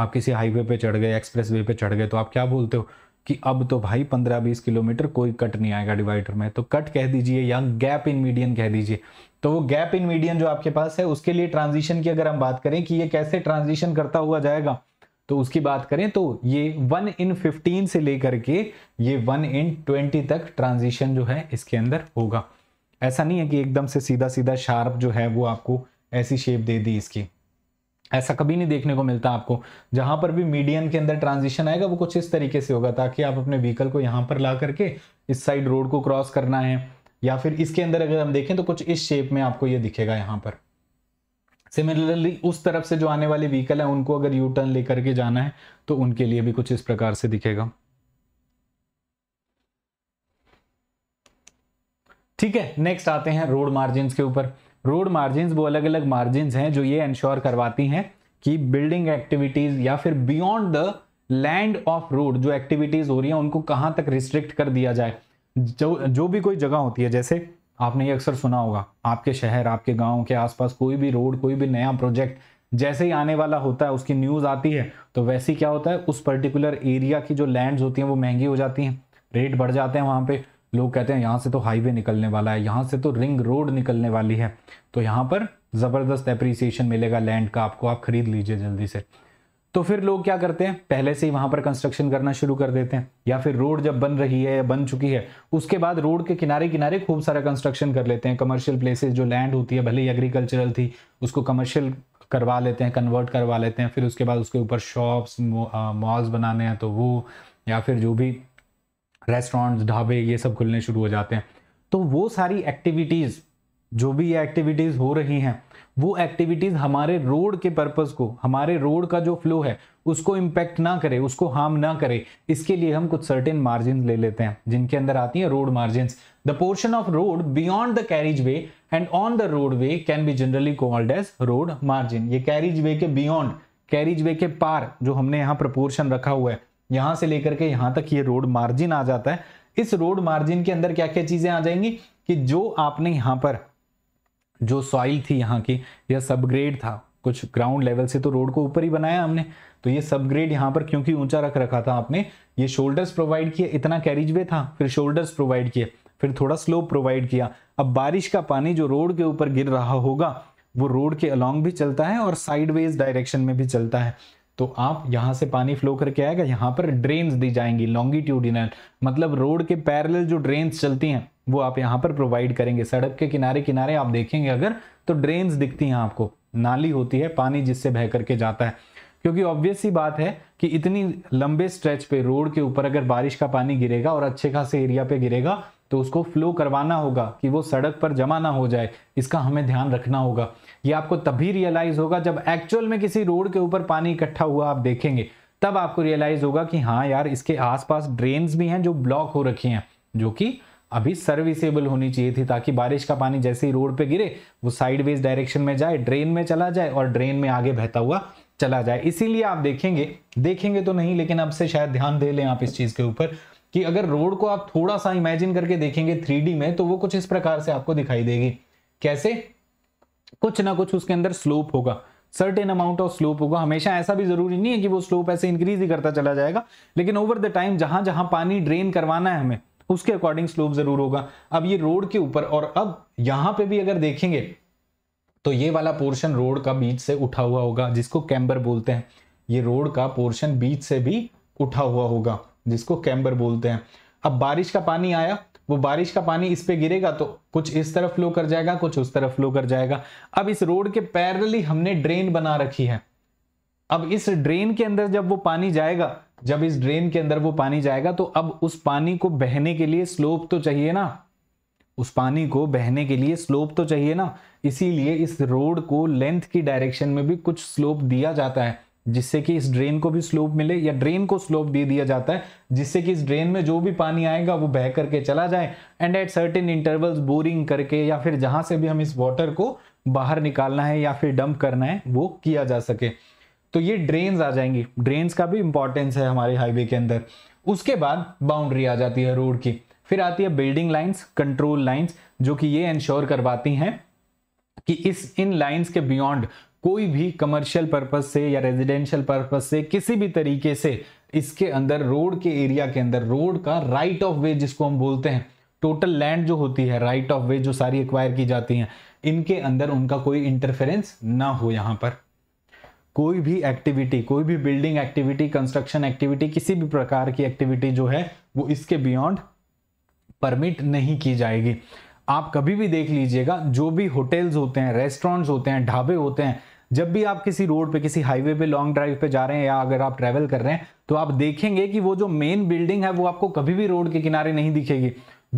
आप किसी हाईवे पे चढ़ गए एक्सप्रेस वे पे चढ़ गए तो आप क्या बोलते हो कि अब तो भाई पंद्रह बीस किलोमीटर कोई कट नहीं आएगा डिवाइडर में तो कट कह दीजिए या गैप इन मीडियन कह दीजिए तो वो गैप इन मीडियन जो आपके पास है उसके लिए ट्रांजिशन की अगर हम बात करें कि ये कैसे ट्रांजिशन करता हुआ जाएगा तो उसकी बात करें तो ये वन इन फिफ्टीन से लेकर के ये वन इन ट्वेंटी तक ट्रांजिशन जो है इसके अंदर होगा ऐसा नहीं है कि एकदम से सीधा सीधा शार्प जो है वो आपको ऐसी शेप दे दी इसकी ऐसा कभी नहीं देखने को मिलता आपको जहां पर भी मीडियम के अंदर ट्रांजिशन आएगा वो कुछ इस तरीके से होगा ताकि आप अपने व्हीकल को यहाँ पर ला करके इस साइड रोड को क्रॉस करना है या फिर इसके अंदर अगर हम देखें तो कुछ इस शेप में आपको ये दिखेगा यहाँ पर सिमिलरली उस तरफ से जो आने वाले व्हीकल है उनको अगर यू टर्न लेकर के जाना है तो उनके लिए भी कुछ इस प्रकार से दिखेगा ठीक है नेक्स्ट आते हैं रोड मार्जिन के ऊपर रोड मार्जिन वो अलग अलग मार्जिन हैं जो ये इंश्योर करवाती हैं कि बिल्डिंग एक्टिविटीज या फिर beyond the land of road जो एक्टिविटीज हो रही हैं उनको कहाँ तक रिस्ट्रिक्ट कर दिया जाए जो जो भी कोई जगह होती है जैसे आपने ये अक्सर सुना होगा आपके शहर आपके गाँव के आसपास कोई भी रोड कोई भी नया प्रोजेक्ट जैसे ही आने वाला होता है उसकी न्यूज़ आती है तो वैसे क्या होता है उस पर्टिकुलर एरिया की जो लैंड्स होती हैं वो महंगी हो जाती हैं रेट बढ़ जाते हैं वहाँ पे लोग कहते हैं यहाँ से तो हाईवे निकलने वाला है यहाँ से तो रिंग रोड निकलने वाली है तो यहाँ पर ज़बरदस्त एप्रिसिएशन मिलेगा लैंड का आपको आप खरीद लीजिए जल्दी से तो फिर लोग क्या करते हैं पहले से ही वहां पर कंस्ट्रक्शन करना शुरू कर देते हैं या फिर रोड जब बन रही है या बन चुकी है उसके बाद रोड के किनारे किनारे खूब सारा कंस्ट्रक्शन कर लेते हैं कमर्शियल प्लेसेस जो लैंड होती है भले ही एग्रीकल्चरल थी उसको कमर्शियल करवा लेते हैं कन्वर्ट करवा लेते हैं फिर उसके बाद उसके ऊपर शॉप्स मॉल्स बनाने हैं तो वो या फिर जो भी रेस्टोरेंट्स ढाबे ये सब खुलने शुरू हो जाते हैं तो वो सारी एक्टिविटीज़ जो भी ये एक्टिविटीज़ हो रही हैं वो एक्टिविटीज़ हमारे रोड के पर्पज़ को हमारे रोड का जो फ्लो है उसको इम्पैक्ट ना करे उसको हार्म ना करे इसके लिए हम कुछ सर्टेन मार्जिन ले लेते हैं जिनके अंदर आती है road margin the portion of road beyond the carriage way and on the road way can be generally called as road margin ये कैरिज वे के बियॉन्ड कैरिज वे के पार जो हमने यहाँ प्रपोर्शन रखा हुआ है यहां से लेकर के यहां तक ये रोड मार्जिन आ जाता है इस रोड मार्जिन के अंदर क्या क्या चीजें आ जाएंगी कि जो आपने यहां पर जो सॉइल थी यहाँ की यह सबग्रेड था कुछ ग्राउंड लेवल से तो रोड को ऊपर ही बनाया हमने तो ये सबग्रेड यहाँ पर क्योंकि ऊंचा रख रखा था आपने ये शोल्डर्स प्रोवाइड किए इतना कैरिज वे था फिर शोल्डर्स प्रोवाइड किए फिर थोड़ा स्लोप प्रोवाइड किया अब बारिश का पानी जो रोड के ऊपर गिर रहा होगा वो रोड के अलोंग भी चलता है और साइडवेज डायरेक्शन में भी चलता है तो आप यहां से पानी फ्लो करके आएगा यहां पर ड्रेन्स दी जाएंगी लॉन्गिट्यूडिनल मतलब रोड के पैरल जो ड्रेन्स चलती हैं वो आप यहां पर प्रोवाइड करेंगे सड़क के किनारे किनारे आप देखेंगे अगर तो ड्रेन्स दिखती हैं आपको नाली होती है पानी जिससे बह करके जाता है क्योंकि ऑब्वियस ही बात है कि इतनी लंबे स्ट्रेच पे रोड के ऊपर अगर बारिश का पानी गिरेगा और अच्छे खासे एरिया पे गिरेगा तो उसको फ्लो करवाना होगा कि वो सड़क पर जमा ना हो जाए इसका हमें ध्यान रखना होगा ये आपको तभी रियलाइज़ होगा जब एक्चुअल में किसी रोड के ऊपर पानी इकट्ठा हुआ आप देखेंगे तब आपको रियलाइज़ होगा कि हाँ यार इसके आसपास ड्रेन्स भी हैं जो ब्लॉक हो रखी हैं जो कि अभी सर्विसेबल होनी चाहिए थी ताकि बारिश का पानी जैसे ही रोड पे गिरे वो साइडवेज डायरेक्शन में जाए ड्रेन में चला जाए और ड्रेन में आगे बहता हुआ चला जाए इसीलिए आप देखेंगे देखेंगे तो नहीं लेकिन अब से शायद ध्यान दे लें आप इस चीज़ के ऊपर कि अगर रोड को आप थोड़ा सा इमेजिन करके देखेंगे थ्री में तो वो कुछ इस प्रकार से आपको दिखाई देगी कैसे कुछ ना कुछ उसके अंदर स्लोप होगा सर्टेन अमाउंट ऑफ स्लोप होगा हमेशा ऐसा भी जरूरी नहीं है कि वो स्लोप ऐसे इंक्रीज ही करता चला जाएगा लेकिन ओवर द टाइम जहां जहां पानी ड्रेन करवाना है हमें उसके अकॉर्डिंग स्लोप जरूर होगा अब ये रोड के ऊपर और अब यहां पे भी अगर देखेंगे तो ये वाला पोर्शन रोड का बीच से उठा हुआ होगा जिसको कैम्बर बोलते हैं ये रोड का पोर्शन बीच से भी उठा हुआ होगा जिसको कैम्बर बोलते हैं अब बारिश का पानी आया वो बारिश का पानी इस पे गिरेगा तो कुछ इस तरफ फ्लो कर जाएगा कुछ उस तरफ फ्लो कर जाएगा अब इस रोड के पैरली हमने ड्रेन बना रखी है अब इस ड्रेन के अंदर जब वो पानी जाएगा जब इस ड्रेन के अंदर वो पानी जाएगा तो अब उस पानी को बहने के लिए स्लोप तो चाहिए ना उस पानी को बहने के लिए स्लोप तो चाहिए ना इसीलिए इस रोड को लेंथ की डायरेक्शन में भी कुछ स्लोप दिया जाता है जिससे कि इस ड्रेन को भी स्लोप मिले या ड्रेन को स्लोप दे दिया जाता है जिससे कि इस ड्रेन में जो भी पानी आएगा वो बह करके चला जाए and at certain intervals boring करके या फिर जहां से भी हम इस वाटर को बाहर निकालना है या फिर डंप करना है वो किया जा सके तो ये ड्रेन्स आ जाएंगी ड्रेन्स का भी इंपॉर्टेंस है हमारे हाईवे के अंदर उसके बाद बाउंड्री आ जाती है रोड की फिर आती है बिल्डिंग लाइन्स कंट्रोल लाइन्स जो कि ये इंश्योर करवाती हैं कि इस इन लाइंस के बियॉन्ड कोई भी कमर्शियल पर्पज से या रेजिडेंशियल पर्पज से किसी भी तरीके से इसके अंदर रोड के एरिया के अंदर रोड का राइट ऑफ वे जिसको हम बोलते हैं टोटल लैंड जो होती है राइट ऑफ वे जो सारी एक्वायर की जाती हैं इनके अंदर उनका कोई इंटरफेरेंस ना हो यहाँ पर कोई भी एक्टिविटी कोई भी बिल्डिंग एक्टिविटी कंस्ट्रक्शन एक्टिविटी किसी भी प्रकार की एक्टिविटी जो है वो इसके बियॉन्ड परमिट नहीं की जाएगी आप कभी भी देख लीजिएगा जो भी होटल्स होते हैं रेस्टोरेंट्स होते हैं ढाबे होते हैं जब भी आप किसी रोड पे किसी हाईवे पे लॉन्ग ड्राइव पे जा रहे हैं या अगर आप ट्रेवल कर रहे हैं तो आप देखेंगे कि वो जो मेन बिल्डिंग है वो आपको कभी भी रोड के किनारे नहीं दिखेगी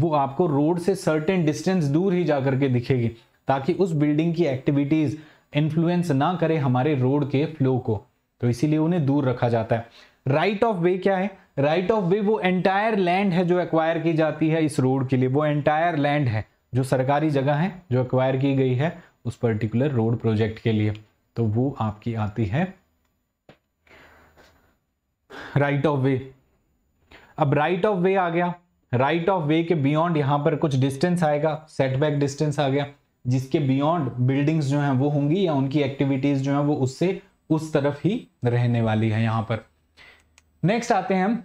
वो आपको रोड से सर्टेन डिस्टेंस दूर ही जा करके दिखेगी ताकि उस बिल्डिंग की एक्टिविटीज़ इन्फ्लुएंस ना करे हमारे रोड के फ्लो को तो इसीलिए उन्हें दूर रखा जाता है राइट ऑफ वे क्या है राइट ऑफ वे वो एंटायर लैंड है जो एक्वायर की जाती है इस रोड के लिए वो एंटायर लैंड है जो सरकारी जगह है जो एक्वायर की गई है उस पर्टिकुलर रोड प्रोजेक्ट के लिए तो वो आपकी आती है राइट ऑफ वे अब राइट ऑफ वे आ गया राइट ऑफ वे के बियॉन्ड यहां पर कुछ डिस्टेंस आएगा सेटबैक डिस्टेंस आ गया जिसके बियॉन्ड बिल्डिंग्स जो हैं वो होंगी या उनकी एक्टिविटीज जो हैं वो उससे उस तरफ ही रहने वाली है यहां पर नेक्स्ट आते हैं हम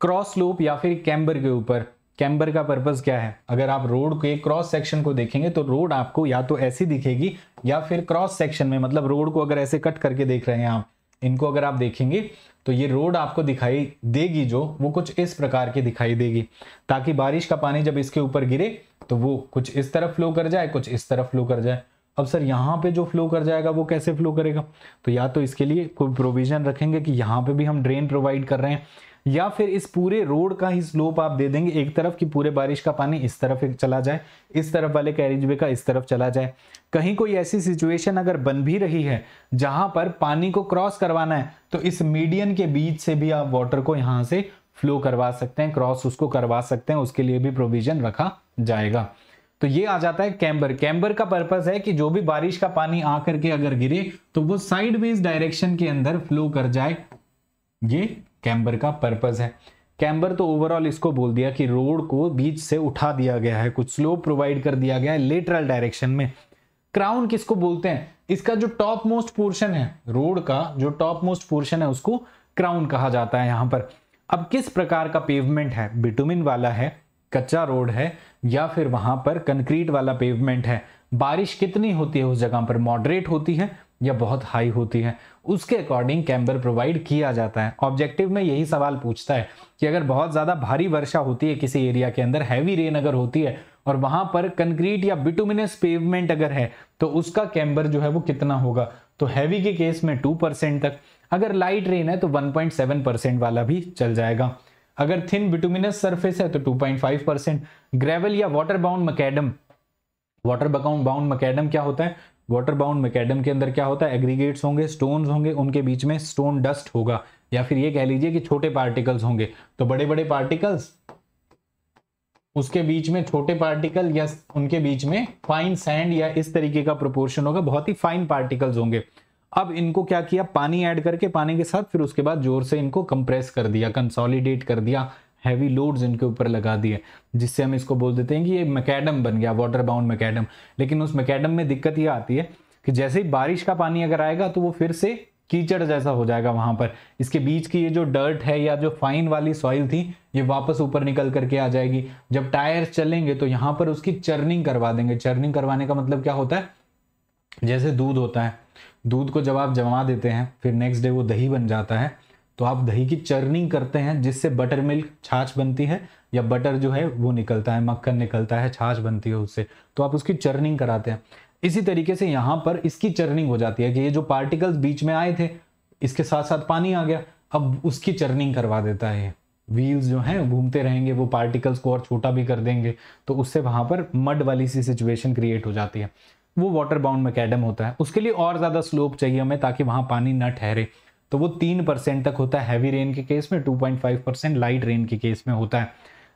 क्रॉस लूप या फिर कैम्बर के ऊपर कैम्बर का पर्पज़ क्या है अगर आप रोड के क्रॉस सेक्शन को देखेंगे तो रोड आपको या तो ऐसी दिखेगी या फिर क्रॉस सेक्शन में मतलब रोड को अगर ऐसे कट करके देख रहे हैं आप इनको अगर आप देखेंगे तो ये रोड आपको दिखाई देगी जो वो कुछ इस प्रकार की दिखाई देगी ताकि बारिश का पानी जब इसके ऊपर गिरे तो वो कुछ इस तरफ फ्लो कर जाए कुछ इस तरफ फ्लो कर जाए अब सर यहाँ पे जो फ्लो कर जाएगा वो कैसे फ्लो करेगा तो या तो इसके लिए कोई प्रोविज़न रखेंगे कि यहाँ पे भी हम ड्रेन प्रोवाइड कर रहे हैं या फिर इस पूरे रोड का ही स्लोप आप दे देंगे एक तरफ कि पूरे बारिश का पानी इस तरफ चला जाए इस तरफ वाले कैरिज वे का इस तरफ चला जाए कहीं कोई ऐसी सिचुएशन अगर बन भी रही है जहां पर पानी को क्रॉस करवाना है तो इस मीडियन के बीच से भी आप वाटर को यहां से फ्लो करवा सकते हैं क्रॉस उसको करवा सकते हैं उसके लिए भी प्रोविजन रखा जाएगा तो ये आ जाता है कैम्बर कैम्बर का पर्पज है कि जो भी बारिश का पानी आकर के अगर गिरे तो वो साइडवेज डायरेक्शन के अंदर फ्लो कर जाए ये कैम्बर का पर्पज़ है कैम्बर तो ओवरऑल इसको बोल दिया कि रोड को बीच से उठा दिया गया है कुछ स्लोप प्रोवाइड कर दिया गया है लेटरल डायरेक्शन में क्राउन किसको बोलते हैं इसका जो टॉप मोस्ट पोर्शन है रोड का जो टॉप मोस्ट पोर्शन है उसको क्राउन कहा जाता है यहाँ पर अब किस प्रकार का पेवमेंट है बिटुमिन वाला है कच्चा रोड है या फिर वहां पर कंक्रीट वाला पेवमेंट है बारिश कितनी होती है उस जगह पर मॉडरेट होती है या बहुत हाई होती है उसके अकॉर्डिंग कैम्बर प्रोवाइड किया जाता है ऑब्जेक्टिव में यही सवाल पूछता है कि अगर बहुत ज़्यादा भारी वर्षा होती है किसी एरिया के अंदर हैवी रेन अगर होती है और वहां पर कंक्रीट या बिटुमिनस पेवमेंट अगर है तो उसका कैम्बर जो है वो कितना होगा तो हैवी के केस में टू परसेंट तक अगर लाइट रेन है तो वन पॉइंट सेवन परसेंट वाला भी चल जाएगा अगर थिन बिटुमिनस सरफेस है तो two point five percent gravel या water bound macadam water bound bound macadam क्या होता है वाटर बाउंड मैकेडम के अंदर क्या होता है एग्रीगेट्स होंगे स्टोन्स होंगे उनके बीच में स्टोन डस्ट होगा या फिर ये कह लीजिए कि छोटे पार्टिकल्स होंगे तो बड़े बड़े पार्टिकल्स उसके बीच में छोटे पार्टिकल या उनके बीच में फाइन सैंड या इस तरीके का प्रोपोर्शन होगा बहुत ही फाइन पार्टिकल्स होंगे अब इनको क्या किया पानी ऐड करके पानी के साथ फिर उसके बाद जोर से इनको कंप्रेस कर दिया कंसोलिडेट कर दिया हैवी लोड्स इनके ऊपर लगा दिए जिससे हम इसको बोल देते हैं कि ये मैकेडम बन गया वाटर बाउंड मैकेडम लेकिन उस मैकेडम में दिक्कत ये आती है कि जैसे ही बारिश का पानी अगर आएगा तो वो फिर से कीचड़ जैसा हो जाएगा वहाँ पर इसके बीच की ये जो डर्ट है या जो फाइन वाली सॉइल थी ये वापस ऊपर निकल करके आ जाएगी जब टायर चलेंगे तो यहाँ पर उसकी चर्निंग करवा देंगे चर्निंग करवाने का मतलब क्या होता है जैसे दूध होता है दूध को जब आप जमा देते हैं फिर नेक्स्ट डे वो दही बन जाता है तो आप दही की चर्निंग करते हैं जिससे बटर मिल्क छाछ बनती है या बटर जो है वो निकलता है मक्खन निकलता है छाछ बनती है उससे तो आप उसकी चर्निंग कराते हैं इसी तरीके से यहाँ पर इसकी चर्निंग हो जाती है कि ये जो पार्टिकल्स बीच में आए थे इसके साथ साथ पानी आ गया अब उसकी चर्निंग करवा देता है व्हील्स जो हैं घूमते रहेंगे वो पार्टिकल्स को और छोटा भी कर देंगे तो उससे वहाँ पर मड वाली सी सिचुएशन क्रिएट हो जाती है वो वाटर बाउंड मैकेडम होता है उसके लिए और ज़्यादा स्लोप चाहिए हमें ताकि वहाँ पानी ना ठहरे तो वो तीन परसेंट तक होता है हैवी रेन के केस में two point five percent light rain के केस में होता है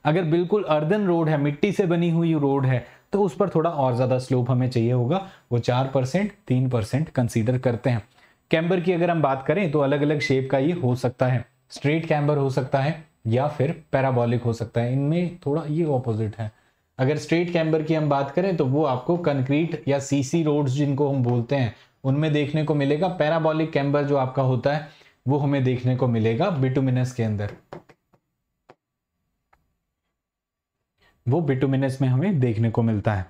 अगर बिल्कुल अर्दन रोड है मिट्टी से बनी हुई रोड है तो उस पर थोड़ा और ज़्यादा स्लोप हमें चाहिए होगा वो चार परसेंट तीन परसेंट कंसिडर करते हैं कैम्बर की अगर हम बात करें तो अलग अलग शेप का ये हो सकता है स्ट्रेट कैम्बर हो सकता है या फिर पैराबॉलिक हो सकता है इनमें थोड़ा ये ऑपोजिट है अगर स्ट्रेट कैम्बर की हम बात करें तो वो आपको कंक्रीट या सीसी रोड्स जिनको हम बोलते हैं उनमें देखने को मिलेगा पैराबॉलिक कैम्बर जो आपका होता है वो हमें देखने को मिलेगा बिटुमिनस के अंदर वो बिटुमिनस में हमें देखने को मिलता है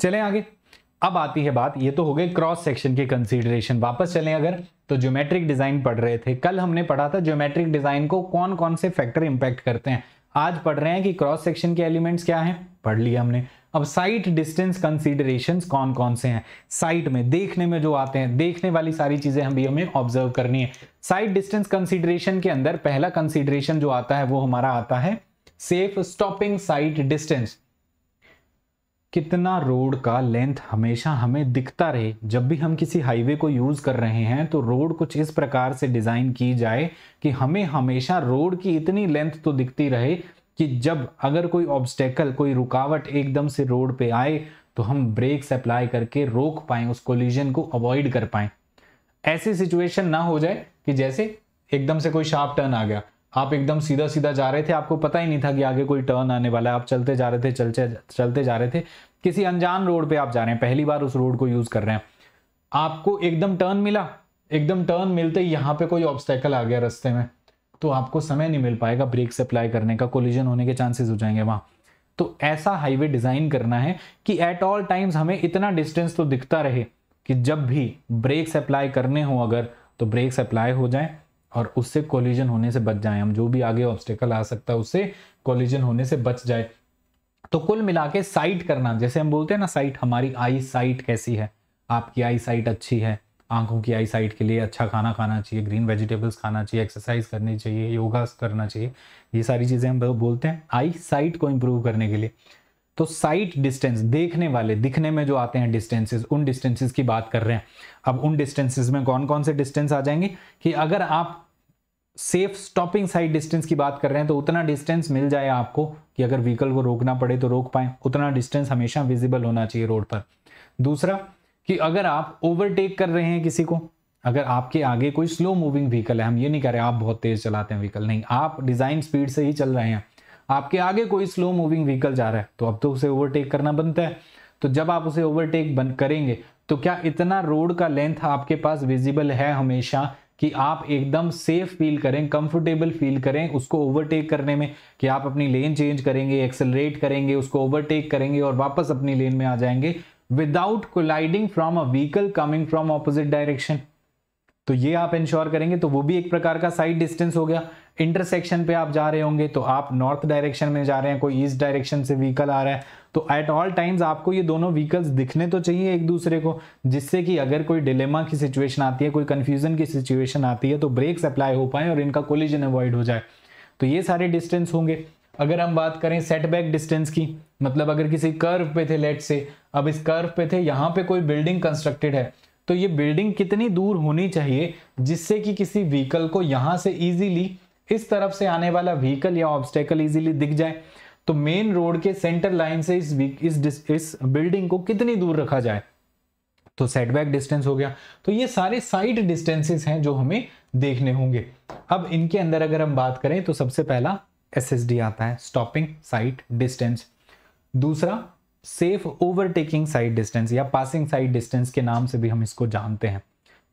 चले आगे अब आती है बात ये तो हो गई क्रॉस सेक्शन के कंसीडरेशन वापस चलें अगर तो ज्योमेट्रिक डिज़ाइन पढ़ रहे थे कल हमने पढ़ा था ज्योमेट्रिक डिज़ाइन को कौन कौन से फैक्टर इंपैक्ट करते हैं आज पढ़ रहे हैं कि क्रॉस सेक्शन के एलिमेंट्स क्या हैं पढ़ लिया हमने अब साइट डिस्टेंस कंसीडरेशन कौन कौन से हैं साइट में देखने में जो आते हैं देखने वाली सारी चीज़ें हम भी हमें ऑब्जर्व करनी है साइट डिस्टेंस कंसीडरेशन के अंदर पहला कंसीडरेशन जो आता है वो हमारा आता है सेफ स्टॉपिंग साइट डिस्टेंस कितना रोड का लेंथ हमेशा हमें दिखता रहे जब भी हम किसी हाईवे को यूज़ कर रहे हैं तो रोड कुछ इस प्रकार से डिज़ाइन की जाए कि हमें हमेशा रोड की इतनी लेंथ तो दिखती रहे कि जब अगर कोई ऑब्स्टेकल कोई रुकावट एकदम से रोड पे आए तो हम ब्रेक्स अप्लाई करके रोक पाए उस कोलिजन को अवॉइड कर पाए ऐसी सिचुएशन ना हो जाए कि जैसे एकदम से कोई शार्प टर्न आ गया आप एकदम सीधा सीधा जा रहे थे आपको पता ही नहीं था कि आगे कोई टर्न आने वाला है आप चलते जा रहे थे चलते चलते जा रहे थे किसी अनजान रोड पे आप जा रहे हैं पहली बार उस रोड को यूज़ कर रहे हैं आपको एकदम टर्न मिला एकदम टर्न मिलते ही यहाँ पे कोई ऑब्स्टेकल आ गया रस्ते में तो आपको समय नहीं मिल पाएगा ब्रेक से अप्लाई करने का कोलिजन होने के चांसेस हो जाएंगे वहाँ तो ऐसा हाईवे डिज़ाइन करना है कि एट ऑल टाइम्स हमें इतना डिस्टेंस तो दिखता रहे कि जब भी ब्रेक्स अप्लाई करने हो अगर तो ब्रेक्स अप्लाई हो जाए और उससे कोलिजन होने से बच जाए हम जो भी आगे ऑब्स्टेकल आ सकता है उससे कोलिजन होने से बच जाए तो कुल मिला के साइट करना जैसे हम बोलते हैं ना साइट हमारी आई साइट कैसी है आपकी आई साइट अच्छी है आंखों की आई साइट के लिए अच्छा खाना खाना चाहिए ग्रीन वेजिटेबल्स खाना चाहिए एक्सरसाइज करनी चाहिए योगा करना चाहिए ये सारी चीज़ें हम बोलते हैं आई साइट को इम्प्रूव करने के लिए तो साइट डिस्टेंस देखने वाले दिखने में जो आते हैं डिस्टेंसेस उन डिस्टेंसेस की बात कर रहे हैं अब उन डिस्टेंसेस में कौन कौन से डिस्टेंस आ जाएंगे कि अगर आप सेफ स्टॉपिंग साइड डिस्टेंस की बात कर रहे हैं तो उतना डिस्टेंस मिल जाए आपको कि अगर व्हीकल को रोकना पड़े तो रोक पाए उतना डिस्टेंस हमेशा विजिबल होना चाहिए रोड पर दूसरा कि अगर आप ओवरटेक कर रहे हैं किसी को अगर आपके आगे कोई स्लो मूविंग व्हीकल है हम ये नहीं कह रहे आप बहुत तेज चलाते हैं व्हीकल नहीं आप डिजाइन स्पीड से ही चल रहे हैं आपके आगे कोई स्लो मूविंग व्हीकल जा रहा है तो अब तो उसे ओवरटेक करना बनता है तो जब आप उसे ओवरटेक बन करेंगे तो क्या इतना रोड का लेंथ आपके पास विजिबल है हमेशा कि आप एकदम सेफ फील करें कंफर्टेबल फील करें उसको ओवरटेक करने में कि आप अपनी लेन चेंज करेंगे एक्सेलरेट करेंगे उसको ओवरटेक करेंगे और वापस अपनी लेन में आ जाएंगे without colliding from a vehicle coming from opposite direction तो ये आप इंश्योर करेंगे तो वो भी एक प्रकार का साइड डिस्टेंस हो गया इंटरसेक्शन पे आप जा रहे होंगे तो आप नॉर्थ डायरेक्शन में जा रहे हैं कोई ईस्ट डायरेक्शन से व्हीकल आ रहा है तो एट ऑल टाइम्स आपको ये दोनों व्हीकल्स दिखने तो चाहिए एक दूसरे को जिससे कि अगर कोई डिलेमा की सिचुएशन आती है कोई कन्फ्यूजन की सिचुएशन आती है तो ब्रेक्स अप्लाई हो पाए और इनका कोलिजन अवॉइड हो जाए तो ये सारे डिस्टेंस होंगे अगर हम बात करें सेटबैक डिस्टेंस की मतलब अगर किसी कर्व पे थे लेट से अब इस कर्व पे थे यहाँ पे कोई बिल्डिंग कंस्ट्रक्टेड है तो ये बिल्डिंग कितनी दूर होनी चाहिए जिससे कि किसी व्हीकल को यहाँ से ईजिली इस तरफ से आने वाला व्हीकल या ऑब्स्टेकल ईजिली दिख जाए तो मेन रोड के सेंटर लाइन से इस इस इस बिल्डिंग को कितनी दूर रखा जाए तो सेटबैक डिस्टेंस हो गया तो ये सारे साइड डिस्टेंसेस हैं जो हमें देखने होंगे अब इनके अंदर अगर हम बात करें तो सबसे पहला एस आता है स्टॉपिंग साइट डिस्टेंस दूसरा सेफ ओवरटेकिंग साइड डिस्टेंस या पासिंग साइड डिस्टेंस के नाम से भी हम इसको जानते हैं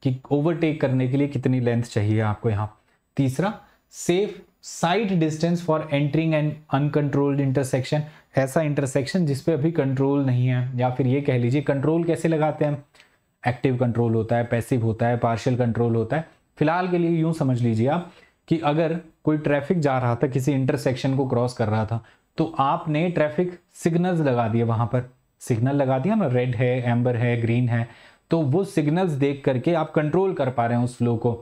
कि ओवरटेक करने के लिए कितनी लेंथ चाहिए आपको यहाँ तीसरा safe sight distance for entering and uncontrolled intersection ऐसा इंटरसेक्शन जिसपे अभी कंट्रोल नहीं है या फिर ये कह लीजिए कंट्रोल कैसे लगाते हैं एक्टिव कंट्रोल होता है पैसिव होता है पार्शियल कंट्रोल होता है फिलहाल के लिए यूं समझ लीजिए आप कि अगर कोई ट्रैफिक जा रहा था किसी इंटरसेक्शन को क्रॉस कर रहा था तो आपने ट्रैफिक सिग्नल्स लगा दिए वहाँ पर सिग्नल लगा दिया ना मतलब रेड है एम्बर है ग्रीन है तो वो सिग्नल्स देख करके आप कंट्रोल कर पा रहे हैं उस फ्लो को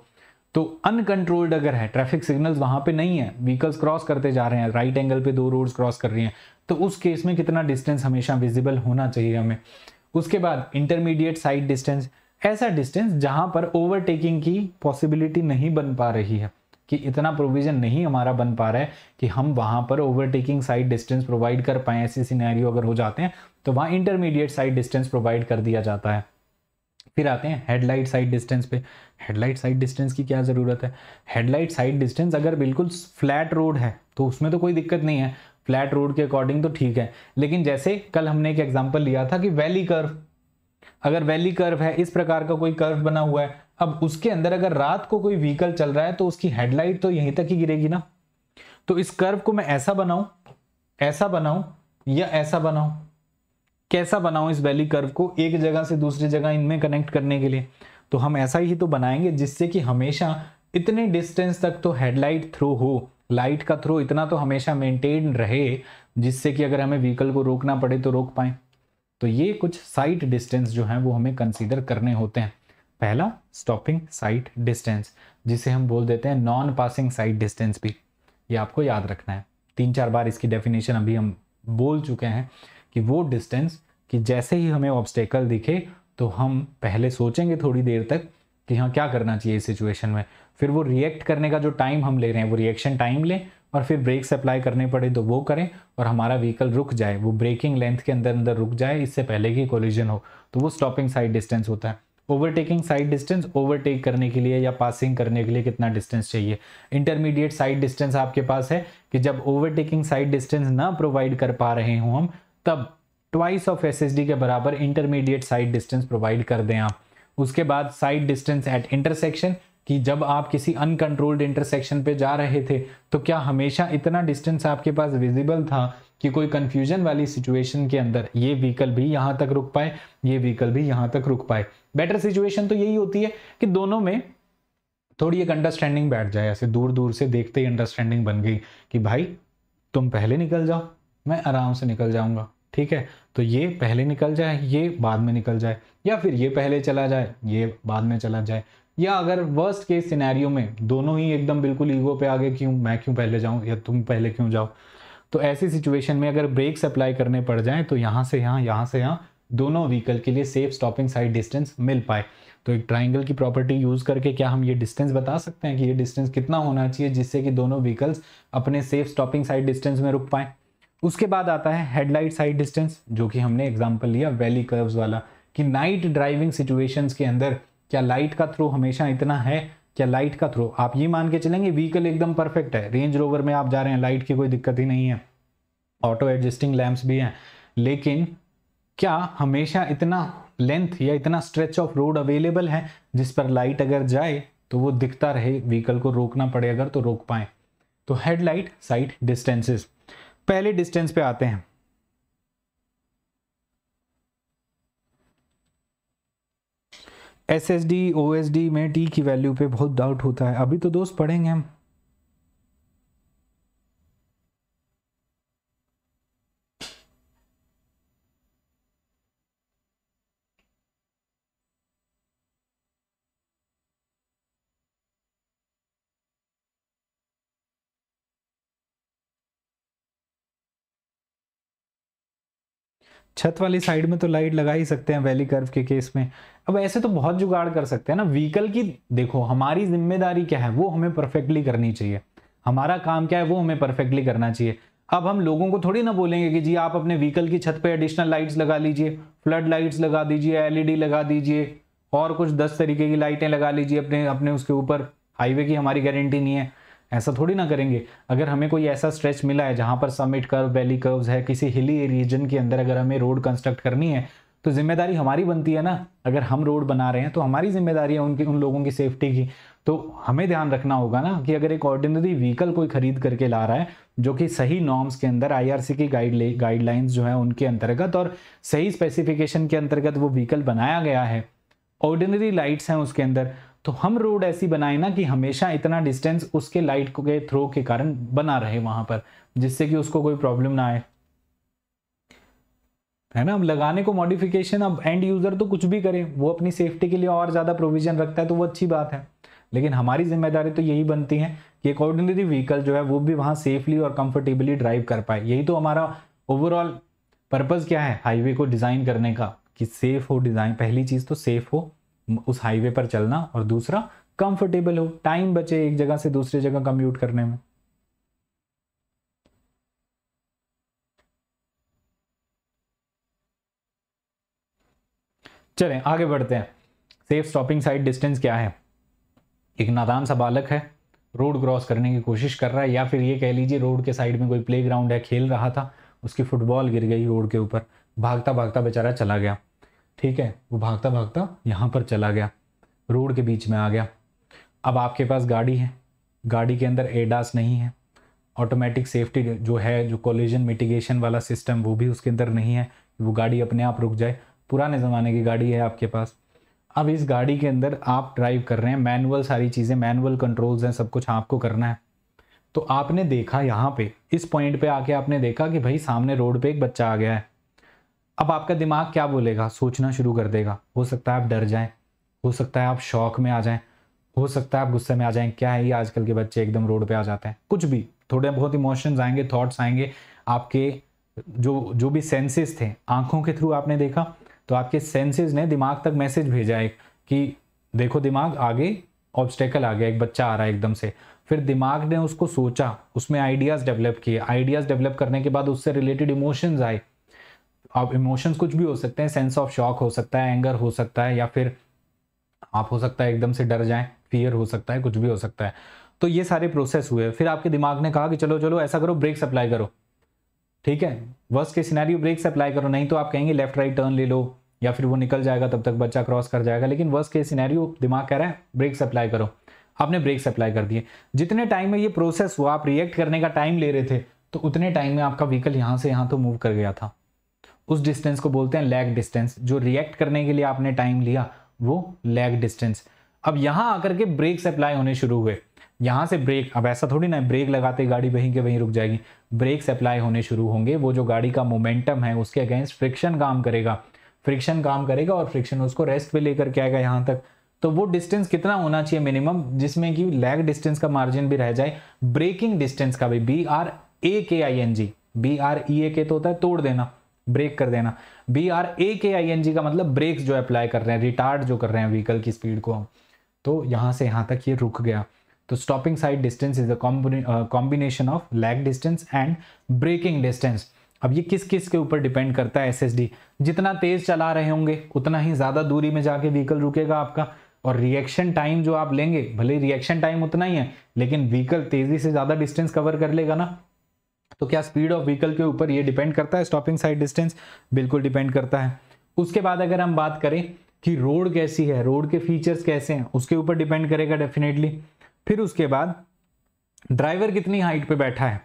तो अनकंट्रोल्ड अगर है ट्रैफिक सिग्नल्स वहां पे नहीं है व्हीकल्स क्रॉस करते जा रहे हैं राइट एंगल पे दो रोड्स क्रॉस कर रही हैं तो उस केस में कितना डिस्टेंस हमेशा विजिबल होना चाहिए हमें उसके बाद इंटरमीडिएट साइड डिस्टेंस ऐसा डिस्टेंस जहां पर ओवरटेकिंग की पॉसिबिलिटी नहीं बन पा रही है कि इतना प्रोविज़न नहीं हमारा बन पा रहा है कि हम वहाँ पर ओवरटेकिंग साइड डिस्टेंस प्रोवाइड कर पाएँ ऐसी सिनेरियो अगर हो जाते हैं तो वहाँ इंटरमीडिएट साइड डिस्टेंस प्रोवाइड कर दिया जाता है फिर आते हैं हेडलाइट साइड डिस्टेंस पे हेडलाइट साइड डिस्टेंस की क्या ज़रूरत है हेडलाइट साइड डिस्टेंस अगर बिल्कुल फ्लैट रोड है तो उसमें तो कोई दिक्कत नहीं है फ्लैट रोड के अकॉर्डिंग तो ठीक है लेकिन जैसे कल हमने एक एग्जांपल लिया था कि वैली कर्व अगर वैली कर्व है इस प्रकार का कोई कर्व बना हुआ है अब उसके अंदर अगर रात को कोई व्हीकल चल रहा है तो उसकी हेडलाइट तो यहीं तक ही गिरेगी ना तो इस कर्व को मैं ऐसा बनाऊं ऐसा बनाऊं या ऐसा बनाऊं कैसा बनाऊं इस वैली कर्व को एक जगह से दूसरी जगह इनमें कनेक्ट करने के लिए तो हम ऐसा ही तो बनाएंगे जिससे कि हमेशा इतने डिस्टेंस तक तो हेडलाइट थ्रो हो लाइट का थ्रो इतना तो हमेशा मेंटेन रहे जिससे कि अगर हमें व्हीकल को रोकना पड़े तो रोक पाए तो ये कुछ साइट डिस्टेंस जो है वो हमें कंसीडर करने होते हैं पहला स्टॉपिंग साइट डिस्टेंस जिसे हम बोल देते हैं नॉन पासिंग साइट डिस्टेंस भी ये आपको याद रखना है तीन चार बार इसकी डेफिनेशन अभी हम बोल चुके हैं कि वो डिस्टेंस कि जैसे ही हमें ऑब्स्टेकल दिखे तो हम पहले सोचेंगे थोड़ी देर तक कि हाँ क्या करना चाहिए इस सिचुएशन में फिर वो रिएक्ट करने का जो टाइम हम ले रहे हैं वो रिएक्शन टाइम लें और फिर ब्रेक अप्लाई करने पड़े तो वो करें और हमारा व्हीकल रुक जाए वो ब्रेकिंग लेंथ के अंदर अंदर रुक जाए इससे पहले की कोलिजन हो तो वो स्टॉपिंग साइड डिस्टेंस होता है ओवरटेकिंग साइड डिस्टेंस ओवरटेक करने के लिए या पासिंग करने के लिए कितना डिस्टेंस चाहिए इंटरमीडिएट साइड डिस्टेंस आपके पास है कि जब ओवरटेकिंग साइड डिस्टेंस ना प्रोवाइड कर पा रहे हो हम तब ट्वाइस ऑफ एस के बराबर इंटरमीडिएट साइड डिस्टेंस प्रोवाइड कर दें आप उसके बाद साइड डिस्टेंस एट इंटरसेक्शन कि जब आप किसी अनकंट्रोल्ड इंटरसेक्शन पे जा रहे थे तो क्या हमेशा इतना डिस्टेंस आपके पास विजिबल था कि कोई कंफ्यूजन वाली सिचुएशन के अंदर ये व्हीकल भी यहां तक रुक पाए ये व्हीकल भी यहाँ तक रुक पाए बेटर सिचुएशन तो यही होती है कि दोनों में थोड़ी एक अंडरस्टैंडिंग बैठ जाए ऐसे दूर दूर से देखते ही अंडरस्टैंडिंग बन गई कि भाई तुम पहले निकल जाओ मैं आराम से निकल जाऊंगा ठीक है तो ये पहले निकल जाए ये बाद में निकल जाए या फिर ये पहले चला जाए ये बाद में चला जाए या अगर वर्स्ट केस सिनेरियो में दोनों ही एकदम बिल्कुल ईगो पे आगे क्यों मैं क्यों पहले जाऊं या तुम पहले क्यों जाओ तो ऐसी सिचुएशन में अगर ब्रेक्स अप्लाई करने पड़ जाएँ तो यहाँ से यहाँ यहाँ से यहाँ दोनों व्हीकल के लिए सेफ स्टॉपिंग साइड डिस्टेंस मिल पाए तो एक ट्राइंगल की प्रॉपर्टी यूज़ करके क्या हम ये डिस्टेंस बता सकते हैं कि ये डिस्टेंस कितना होना चाहिए जिससे कि दोनों व्हीकल्स अपने सेफ स्टॉपिंग साइड डिस्टेंस में रुक पाए उसके बाद आता है हेडलाइट साइड डिस्टेंस जो कि हमने एग्जाम्पल लिया वैली कर्व्स वाला कि नाइट ड्राइविंग सिचुएशंस के अंदर क्या लाइट का थ्रू हमेशा इतना है क्या लाइट का थ्रो आप ये मान के चलेंगे व्हीकल एकदम परफेक्ट है रेंज रोवर में आप जा रहे हैं लाइट की कोई दिक्कत ही नहीं है ऑटो एडजस्टिंग लैम्प्स भी हैं लेकिन क्या हमेशा इतना लेंथ या इतना स्ट्रेच ऑफ रोड अवेलेबल है जिस पर लाइट अगर जाए तो वो दिखता रहे व्हीकल को रोकना पड़े अगर तो रोक पाए तो हेडलाइट साइड डिस्टेंसेस पहले डिस्टेंस पे आते हैं S S D O S D में टी की वैल्यू पे बहुत डाउट होता है अभी तो दोस्त पढ़ेंगे हम छत वाली साइड में तो लाइट लगा ही सकते हैं वैली कर्व के केस में अब ऐसे तो बहुत जुगाड़ कर सकते हैं ना व्हीकल की देखो हमारी जिम्मेदारी क्या है वो हमें परफेक्टली करनी चाहिए हमारा काम क्या है वो हमें परफेक्टली करना चाहिए अब हम लोगों को थोड़ी ना बोलेंगे कि जी आप अपने व्हीकल की छत पर एडिशनल लाइट्स लगा लीजिए फ्लड लाइट्स लगा दीजिए एलईडी लगा दीजिए और कुछ दस तरीके की लाइटें लगा लीजिए अपने अपने उसके ऊपर हाईवे की हमारी गारंटी नहीं है ऐसा थोड़ी ना करेंगे अगर हमें कोई ऐसा स्ट्रेच मिला है जहाँ पर समिट कर्व वैली कर्व्स है किसी हिली रीजन के अंदर अगर हमें रोड कंस्ट्रक्ट करनी है तो जिम्मेदारी हमारी बनती है ना अगर हम रोड बना रहे हैं तो हमारी जिम्मेदारी है उनकी उन लोगों की सेफ्टी की तो हमें ध्यान रखना होगा ना कि अगर एक ऑर्डिनरी व्हीकल कोई खरीद करके ला रहा है जो कि सही नॉर्म्स के अंदर आईआरसी की गाइड गाइडलाइंस जो है उनके अंतर्गत और सही स्पेसिफिकेशन के अंतर्गत वो व्हीकल बनाया गया है ऑर्डिनरी लाइट्स हैं उसके अंदर तो हम रोड ऐसी बनाए ना कि हमेशा इतना डिस्टेंस उसके लाइट के थ्रो के कारण बना रहे वहां पर जिससे कि उसको कोई प्रॉब्लम ना आए है ना अब लगाने को मॉडिफिकेशन अब एंड यूजर तो कुछ भी करे वो अपनी सेफ्टी के लिए और ज्यादा प्रोविजन रखता है तो वो अच्छी बात है लेकिन हमारी जिम्मेदारी तो यही बनती है कि एक ऑर्डिनरी व्हीकल जो है वो भी वहां सेफली और कंफर्टेबली ड्राइव कर पाए यही तो हमारा ओवरऑल पर्पज़ क्या है हाईवे को डिज़ाइन करने का कि सेफ़ हो डिज़ाइन पहली चीज़ तो सेफ़ हो उस हाईवे पर चलना और दूसरा कंफर्टेबल हो टाइम बचे एक जगह से दूसरी जगह कम्यूट करने में चलें आगे बढ़ते हैं सेफ स्टॉपिंग साइड डिस्टेंस क्या है एक नादान सा बालक है रोड क्रॉस करने की कोशिश कर रहा है या फिर ये कह लीजिए रोड के साइड में कोई प्लेग्राउंड है खेल रहा था उसकी फुटबॉल गिर गई रोड के ऊपर भागता भागता बेचारा चला गया ठीक है वो भागता भागता यहाँ पर चला गया रोड के बीच में आ गया अब आपके पास गाड़ी है गाड़ी के अंदर एडास नहीं है ऑटोमेटिक सेफ्टी जो है जो कॉलिजन मिटिगेशन वाला सिस्टम वो भी उसके अंदर नहीं है वो गाड़ी अपने आप रुक जाए पुराने ज़माने की गाड़ी है आपके पास अब इस गाड़ी के अंदर आप ड्राइव कर रहे हैं मैनुअल सारी चीज़ें मैनुअल कंट्रोल्स हैं सब कुछ आपको करना है तो आपने देखा यहाँ पे इस पॉइंट पे आके आपने देखा कि भाई सामने रोड पे एक बच्चा आ गया है अब आपका दिमाग क्या बोलेगा सोचना शुरू कर देगा हो सकता है आप डर जाएं हो सकता है आप शौक में आ जाएं हो सकता है आप गुस्से में आ जाएं क्या है ये आजकल के बच्चे एकदम रोड पे आ जाते हैं कुछ भी थोड़े बहुत इमोशंस आएंगे थॉट्स आएंगे आपके जो जो भी सेंसेस थे आंखों के थ्रू आपने देखा तो आपके सेंसेस ने दिमाग तक मैसेज भेजा एक कि देखो दिमाग आगे ऑब्स्टेकल आ गया एक बच्चा आ रहा है एकदम से फिर दिमाग ने उसको सोचा उसमें आइडियाज़ डेवलप किए आइडियाज़ डेवलप करने के बाद उससे रिलेटेड इमोशंस आए अब इमोशंस कुछ भी हो सकते हैं सेंस ऑफ शॉक हो सकता है एंगर हो सकता है या फिर आप हो सकता है एकदम से डर जाए फियर हो सकता है कुछ भी हो सकता है तो ये सारे प्रोसेस हुए फिर आपके दिमाग ने कहा कि चलो चलो ऐसा करो ब्रेक अप्लाई करो ठीक है वर्ष के सिनेरियो ब्रेक अप्लाई करो नहीं तो आप कहेंगे लेफ्ट राइट टर्न ले लो या फिर वो निकल जाएगा तब तक बच्चा क्रॉस कर जाएगा लेकिन वर्ष के सिनेरियो दिमाग कह रहा है ब्रेक अप्लाई करो आपने ब्रेक अप्लाई कर दिए जितने टाइम में ये प्रोसेस हुआ आप रिएक्ट करने का टाइम ले रहे थे तो उतने टाइम में आपका व्हीकल यहाँ से यहाँ तो मूव कर गया था उस डिस्टेंस को बोलते हैं लैग डिस्टेंस जो रिएक्ट करने के लिए आपने टाइम लिया वो लैग डिस्टेंस अब यहां आकर के ब्रेक अप्लाई होने शुरू हुए यहां से ब्रेक अब ऐसा थोड़ी ना ब्रेक लगाते गाड़ी वहीं के वहीं रुक जाएगी ब्रेक अप्लाई होने शुरू होंगे वो जो गाड़ी का मोमेंटम है उसके अगेंस्ट फ्रिक्शन काम करेगा फ्रिक्शन काम करेगा और फ्रिक्शन उसको रेस्ट पे लेकर के आएगा यहाँ तक तो वो डिस्टेंस कितना होना चाहिए मिनिमम जिसमें कि लैग डिस्टेंस का मार्जिन भी रह जाए ब्रेकिंग डिस्टेंस का भी B R A K I N G B R E A K तो होता है तोड़ देना ब्रेक कर देना B R A K I N जी का मतलब ब्रेक जो अप्लाई कर रहे हैं रिटार्ड जो कर रहे हैं व्हीकल की स्पीड को हम तो यहाँ से यहाँ तक ये यह रुक गया तो stopping sight distance is the combination of lag distance and braking distance अब ये किस किस के ऊपर डिपेंड करता है एसएसडी जितना तेज चला रहे होंगे उतना ही ज़्यादा दूरी में जाके व्हीकल रुकेगा आपका और रिएक्शन टाइम जो आप लेंगे भले रिएक्शन टाइम उतना ही है लेकिन व्हीकल तेज़ी से ज़्यादा डिस्टेंस कवर कर लेगा ना तो क्या स्पीड ऑफ व्हीकल के ऊपर ये डिपेंड करता है स्टॉपिंग साइड डिस्टेंस बिल्कुल डिपेंड करता है उसके बाद अगर हम बात करें कि रोड कैसी है रोड के फीचर्स कैसे हैं उसके ऊपर डिपेंड करेगा डेफिनेटली फिर उसके बाद ड्राइवर कितनी हाइट पे बैठा है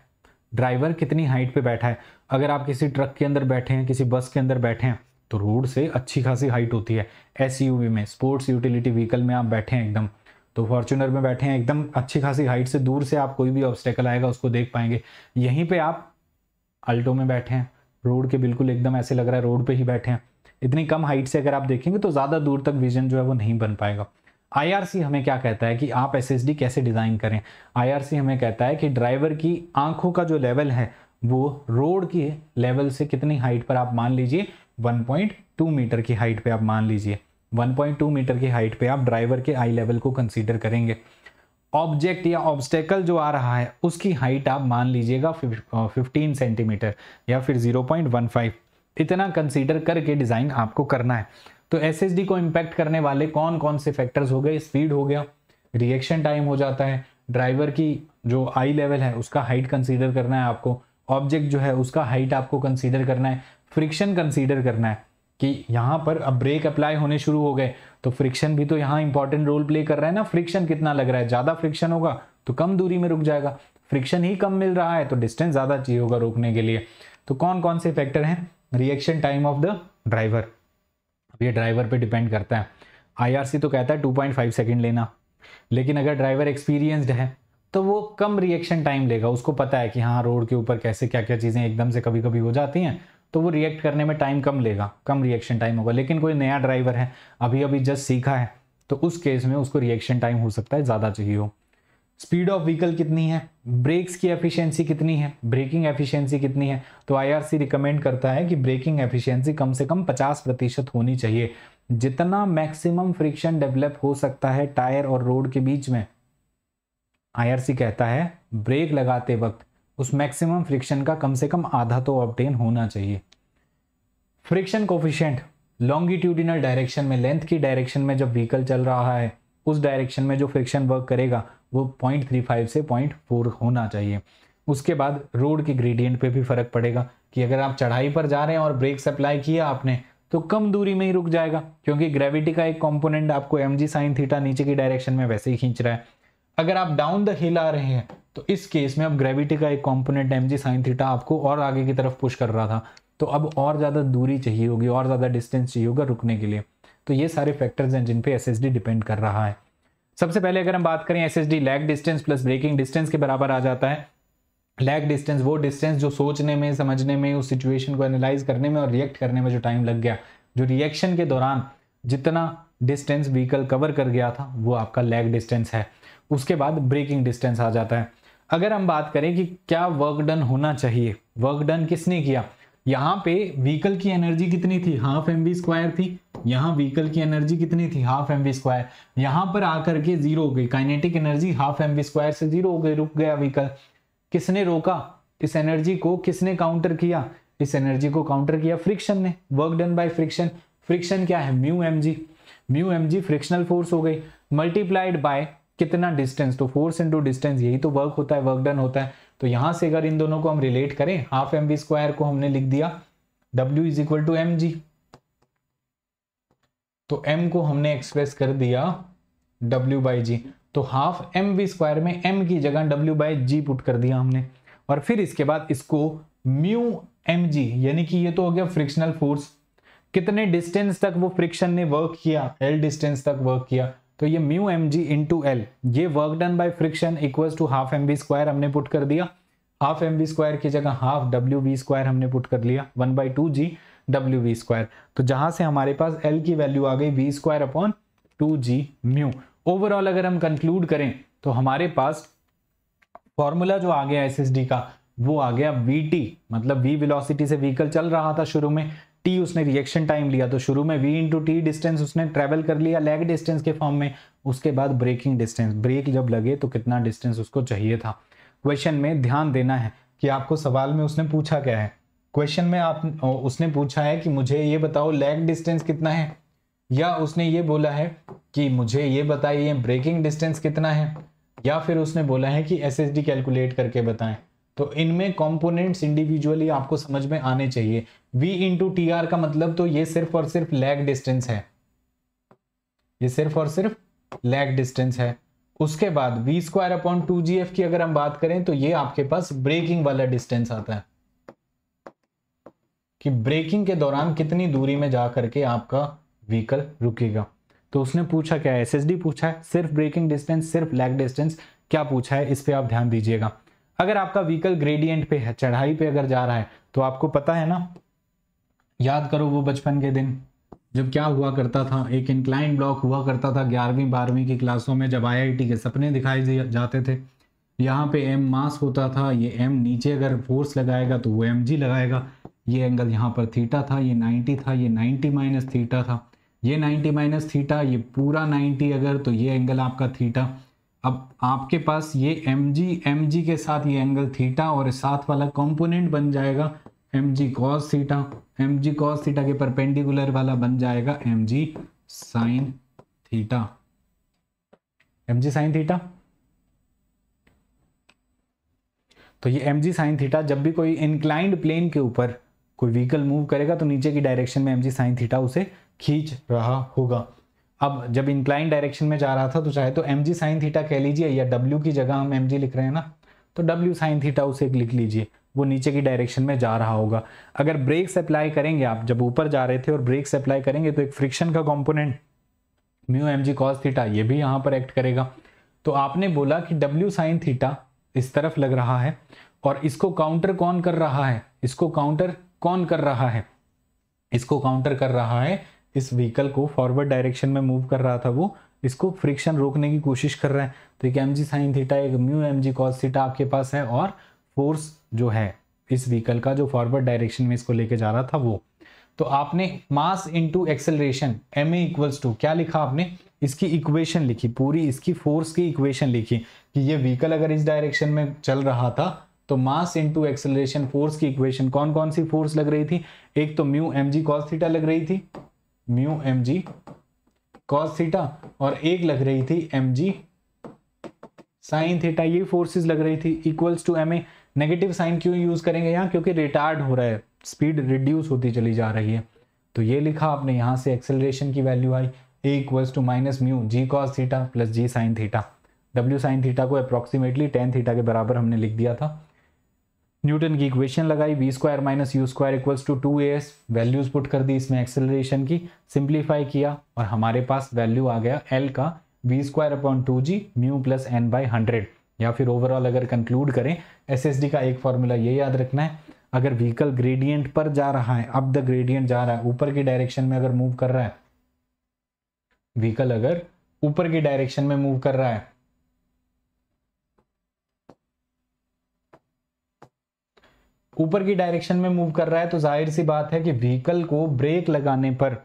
ड्राइवर कितनी हाइट पे बैठा है अगर आप किसी ट्रक के अंदर बैठे हैं किसी बस के अंदर बैठे हैं तो रोड से अच्छी खासी हाइट होती है एस में स्पोर्ट्स यूटिलिटी व्हीकल में आप बैठे हैं एकदम तो फॉर्चुनर में बैठे हैं एकदम अच्छी खासी हाइट से दूर से आप कोई भी ऑब्स्टेकल आएगा उसको देख पाएंगे यहीं पर आप अल्टो में बैठे हैं रोड के बिल्कुल एकदम ऐसे लग रहा है रोड पर ही बैठे हैं इतनी कम हाइट से अगर आप देखेंगे तो ज़्यादा दूर तक विजन जो है वो नहीं बन पाएगा आई हमें क्या कहता है कि आप एस कैसे डिज़ाइन करें आई हमें कहता है कि ड्राइवर की आंखों का जो लेवल है वो रोड के लेवल से कितनी हाइट पर आप मान लीजिए 1.2 मीटर की हाइट पे आप मान लीजिए 1.2 मीटर की हाइट पे आप ड्राइवर के आई लेवल को कंसीडर करेंगे ऑब्जेक्ट या ऑब्स्टेकल जो आ रहा है उसकी हाइट आप मान लीजिएगा 15 सेंटीमीटर या फिर 0.15 इतना कंसीडर करके डिज़ाइन आपको करना है तो एस को इम्पैक्ट करने वाले कौन कौन से फैक्टर्स हो गए स्पीड हो गया रिएक्शन टाइम हो जाता है ड्राइवर की जो आई लेवल है उसका हाइट कंसीडर करना है आपको ऑब्जेक्ट जो है उसका हाइट आपको कंसीडर करना है फ्रिक्शन कंसीडर करना है कि यहाँ पर अब ब्रेक अप्लाई होने शुरू हो गए तो फ्रिक्शन भी तो यहाँ इंपॉर्टेंट रोल प्ले कर रहा है ना फ्रिक्शन कितना लग रहा है ज़्यादा फ्रिक्शन होगा तो कम दूरी में रुक जाएगा फ्रिक्शन ही कम मिल रहा है तो डिस्टेंस ज़्यादा चाहिए होगा रोकने के लिए तो कौन कौन से फैक्टर हैं reaction time of the driver अब ये ड्राइवर पर डिपेंड करता है आई तो कहता है टू पॉइंट लेना लेकिन अगर ड्राइवर एक्सपीरियंसड है तो वो कम रिएक्शन टाइम लेगा उसको पता है कि हाँ रोड के ऊपर कैसे क्या क्या चीज़ें एकदम से कभी कभी हो जाती हैं तो वो रिएक्ट करने में टाइम कम लेगा कम रिएक्शन टाइम होगा लेकिन कोई नया ड्राइवर है अभी अभी जस्ट सीखा है तो उस केस में उसको रिएक्शन टाइम हो सकता है ज़्यादा चाहिए हो स्पीड ऑफ व्हीकल कितनी है ब्रेक्स की एफिशिएंसी कितनी है ब्रेकिंग एफिशिएंसी कितनी है तो आईआरसी रिकमेंड करता है कि ब्रेकिंग एफिशिएंसी कम से कम 50 प्रतिशत होनी चाहिए जितना मैक्सिमम फ्रिक्शन डेवलप हो सकता है टायर और रोड के बीच में आईआरसी कहता है ब्रेक लगाते वक्त उस मैक्सिमम फ्रिक्शन का कम से कम आधा तो ऑप्टेन होना चाहिए फ्रिक्शन कोफिशेंट लॉन्गिट्यूडिनल डायरेक्शन में लेंथ की डायरेक्शन में जब व्हीकल चल रहा है उस डायरेक्शन में जो फ्रिक्शन वर्क करेगा वो 0.35 से 0.4 होना चाहिए उसके बाद रोड के ग्रेडियंट पे भी फर्क पड़ेगा कि अगर आप चढ़ाई पर जा रहे हैं और ब्रेक सप्लाई किया आपने तो कम दूरी में ही रुक जाएगा क्योंकि ग्रेविटी का एक कंपोनेंट आपको एम जी साइन थीटा नीचे की डायरेक्शन में वैसे ही खींच रहा है अगर आप डाउन द हिल आ रहे हैं तो इस केस में अब ग्रेविटी का एक component M G sine theta आपको और आगे की तरफ पुश कर रहा था तो अब और ज़्यादा दूरी चाहिए होगी और ज़्यादा डिस्टेंस चाहिए होगा रुकने के लिए तो ये सारे फैक्टर्स हैं जिन पे एस डिपेंड कर रहा है सबसे पहले अगर हम बात करें S S D lag distance plus braking distance के बराबर आ जाता है लैग डिस्टेंस वो डिस्टेंस जो सोचने में समझने में उस सिचुएशन को एनालाइज करने में और रिएक्ट करने में जो टाइम लग गया जो रिएक्शन के दौरान जितना डिस्टेंस व्हीकल कवर कर गया था वो आपका लैग डिस्टेंस है उसके बाद ब्रेकिंग डिस्टेंस आ जाता है अगर हम बात करें कि क्या वर्क डन होना चाहिए वर्क डन किसने किया यहाँ पे व्हीकल की एनर्जी कितनी थी हाफ एम बी स्क्वायर थी यहाँ व्हीकल की एनर्जी कितनी थी हाफ एम बी स्क्वायर यहाँ पर आकर के जीरो हो गई kinetic energy half M V square से जीरो हो गई रुक गया व्हीकल किसने रोका इस एनर्जी को किसने काउंटर किया इस एनर्जी को काउंटर किया फ्रिक्शन ने work done by friction friction क्या है mu M G mu M G frictional force हो गई मल्टीप्लाइड बाय कितना डिस्टेंस तो फोर्स इंटू डिस्टेंस यही तो वर्क होता है वर्क डन होता है तो यहाँ से अगर इन दोनों को हम रिलेट करें हाफ एम स्क्वायर को हमने लिख दिया W is equal to M G तो एम को हमने एक्सप्रेस कर दिया डब्ल्यू बाई जी तो हाफ एम बी स्क्वायर में एम की जगह डब्ल्यू बाई जी पुट कर दिया हमने और फिर इसके बाद इसको म्यू एम जी यानी कि ये तो हो गया फ्रिक्शनल फोर्स कितने डिस्टेंस तक वो फ्रिक्शन ने वर्क किया एल डिस्टेंस तक वर्क किया तो ये mu M G into L ये work done by friction equals to half M V square हमने पुट कर दिया हाफ एम बी स्क्वायर की जगह हाफ डब्ल्यू बी स्क्वायर हमने पुट कर लिया one by two G W V square तो जहां से हमारे पास एल की वैल्यू आ गई V square upon two G mu overall अगर हम कंक्लूड करें तो हमारे पास फॉर्मूला जो आ गया एस का वो आ गया वी टी मतलब वी वेलोसिटी से व्हीकल चल रहा था शुरू में टी उसने रिएक्शन टाइम लिया तो शुरू में वी इंटू टी डिस्टेंस उसने ट्रेवल कर लिया लेग डिस्टेंस के फॉर्म में उसके बाद ब्रेकिंग डिस्टेंस ब्रेक जब लगे तो कितना डिस्टेंस उसको चाहिए था क्वेश्चन में ध्यान देना है कि आपको सवाल में उसने पूछा क्या है क्वेश्चन में आप उसने पूछा है कि मुझे ये बताओ लेग डिस्टेंस कितना है या उसने ये बोला है कि मुझे ये बताइए ब्रेकिंग डिस्टेंस कितना है या फिर उसने बोला है कि एस कैलकुलेट करके बताएं तो इनमें कंपोनेंट्स इंडिविजुअली आपको समझ में आने चाहिए v इंटू टी आर का मतलब तो ये सिर्फ और सिर्फ लैग डिस्टेंस है ये सिर्फ और सिर्फ लैग डिस्टेंस है उसके बाद V square upon two G F की अगर हम बात करें तो ये आपके पास ब्रेकिंग वाला डिस्टेंस आता है कि ब्रेकिंग के दौरान कितनी दूरी में जा करके आपका व्हीकल रुकेगा तो उसने पूछा क्या है एस पूछा है सिर्फ ब्रेकिंग डिस्टेंस सिर्फ लैग डिस्टेंस क्या पूछा है इस पर आप ध्यान दीजिएगा अगर आपका व्हीकल ग्रेडियंट पे है चढ़ाई पे अगर जा रहा है तो आपको पता है ना याद करो वो बचपन के दिन जब क्या हुआ करता था एक इंक्लाइन ब्लॉक हुआ करता था ग्यारहवीं बारहवीं की क्लासों में जब आईआईटी के सपने दिखाए जाते थे यहाँ पे एम मास होता था ये एम नीचे अगर फोर्स लगाएगा तो वो एम जी लगाएगा ये एंगल यहाँ पर थीटा था ये 90 था ये 90 माइनस थीटा था ये 90 माइनस थीटा ये पूरा 90 अगर तो ये एंगल आपका थीटा अब आपके पास ये एम जी एम जी के साथ ये एंगल थीटा और साथ वाला कंपोनेंट बन जाएगा M G cos theta M G cos theta के परपेंडिकुलर वाला बन जाएगा M G sine theta M G sine theta तो ये एम जी साइन थीटा जब भी कोई इंक्लाइंड प्लेन के ऊपर कोई व्हीकल मूव करेगा तो नीचे की डायरेक्शन में एम जी साइन थीटा उसे खींच रहा होगा अब जब इंक्लाइन डायरेक्शन में जा रहा था तो चाहे तो एम जी साइन थीटा कह लीजिए या डब्ल्यू की जगह हम एम जी लिख रहे हैं ना तो डब्ल्यू साइन थीटा उसे एक लिख लीजिए वो नीचे की डायरेक्शन में जा रहा होगा अगर ब्रेक्स अप्लाई करेंगे आप जब ऊपर जा रहे थे और ब्रेक्स अप्लाई करेंगे तो एक फ्रिक्शन का component mu M G cos theta ये भी यहाँ पर एक्ट करेगा तो आपने बोला कि डब्ल्यू साइन थीटा इस तरफ लग रहा है और इसको काउंटर कौन कर रहा है इसको काउंटर कौन कर रहा है इसको काउंटर कर रहा है इस व्हीकल को फॉरवर्ड डायरेक्शन में मूव कर रहा था वो इसको फ्रिक्शन रोकने की कोशिश कर रहा है तो एक एम जी साइन थीटा एक mu M G cos theta आपके पास है और फोर्स जो है इस व्हीकल का जो फॉरवर्ड डायरेक्शन में इसको लेके जा रहा था वो तो आपने mass into acceleration M A equals to क्या लिखा आपने इसकी इक्वेशन लिखी पूरी इसकी फोर्स की इक्वेशन लिखी कि ये व्हीकल अगर इस डायरेक्शन में चल रहा था तो मास इंटू एक्सेलरेशन फोर्स की इक्वेशन कौन कौन सी फोर्स लग रही थी एक तो mu M G cos theta लग रही थी mu M G cos theta और एक लग रही थी एम जी साइन थीटा ये फोर्सेस लग रही थी equals to M A negative sign क्यों यूज़ करेंगे यहाँ क्योंकि रिटार्ड हो रहा है स्पीड रिड्यूस होती चली जा रही है तो ये लिखा आपने यहाँ से एक्सेलरेशन की वैल्यू आई A equals to minus mu G cos theta plus G sine theta W sine theta को अप्रोक्सीमेटली टेन थीटा के बराबर हमने लिख दिया था न्यूटन की इक्वेशन लगाई V square minus U square equals to two S values put कर दी इसमें एक्सेलरेशन की सिंप्लीफाई किया और हमारे पास वैल्यू आ गया एल का V square upon two G mu plus N by hundred या फिर ओवरऑल अगर कंक्लूड करें एसएसडी का एक फॉर्मूला ये याद रखना है अगर व्हीकल ग्रेडियंट पर जा रहा है अब द ग्रेडियंट जा रहा है ऊपर की डायरेक्शन में अगर मूव कर रहा है व्हीकल अगर ऊपर की डायरेक्शन में मूव कर रहा है ऊपर की डायरेक्शन में मूव कर रहा है तो जाहिर सी बात है कि व्हीकल को ब्रेक लगाने पर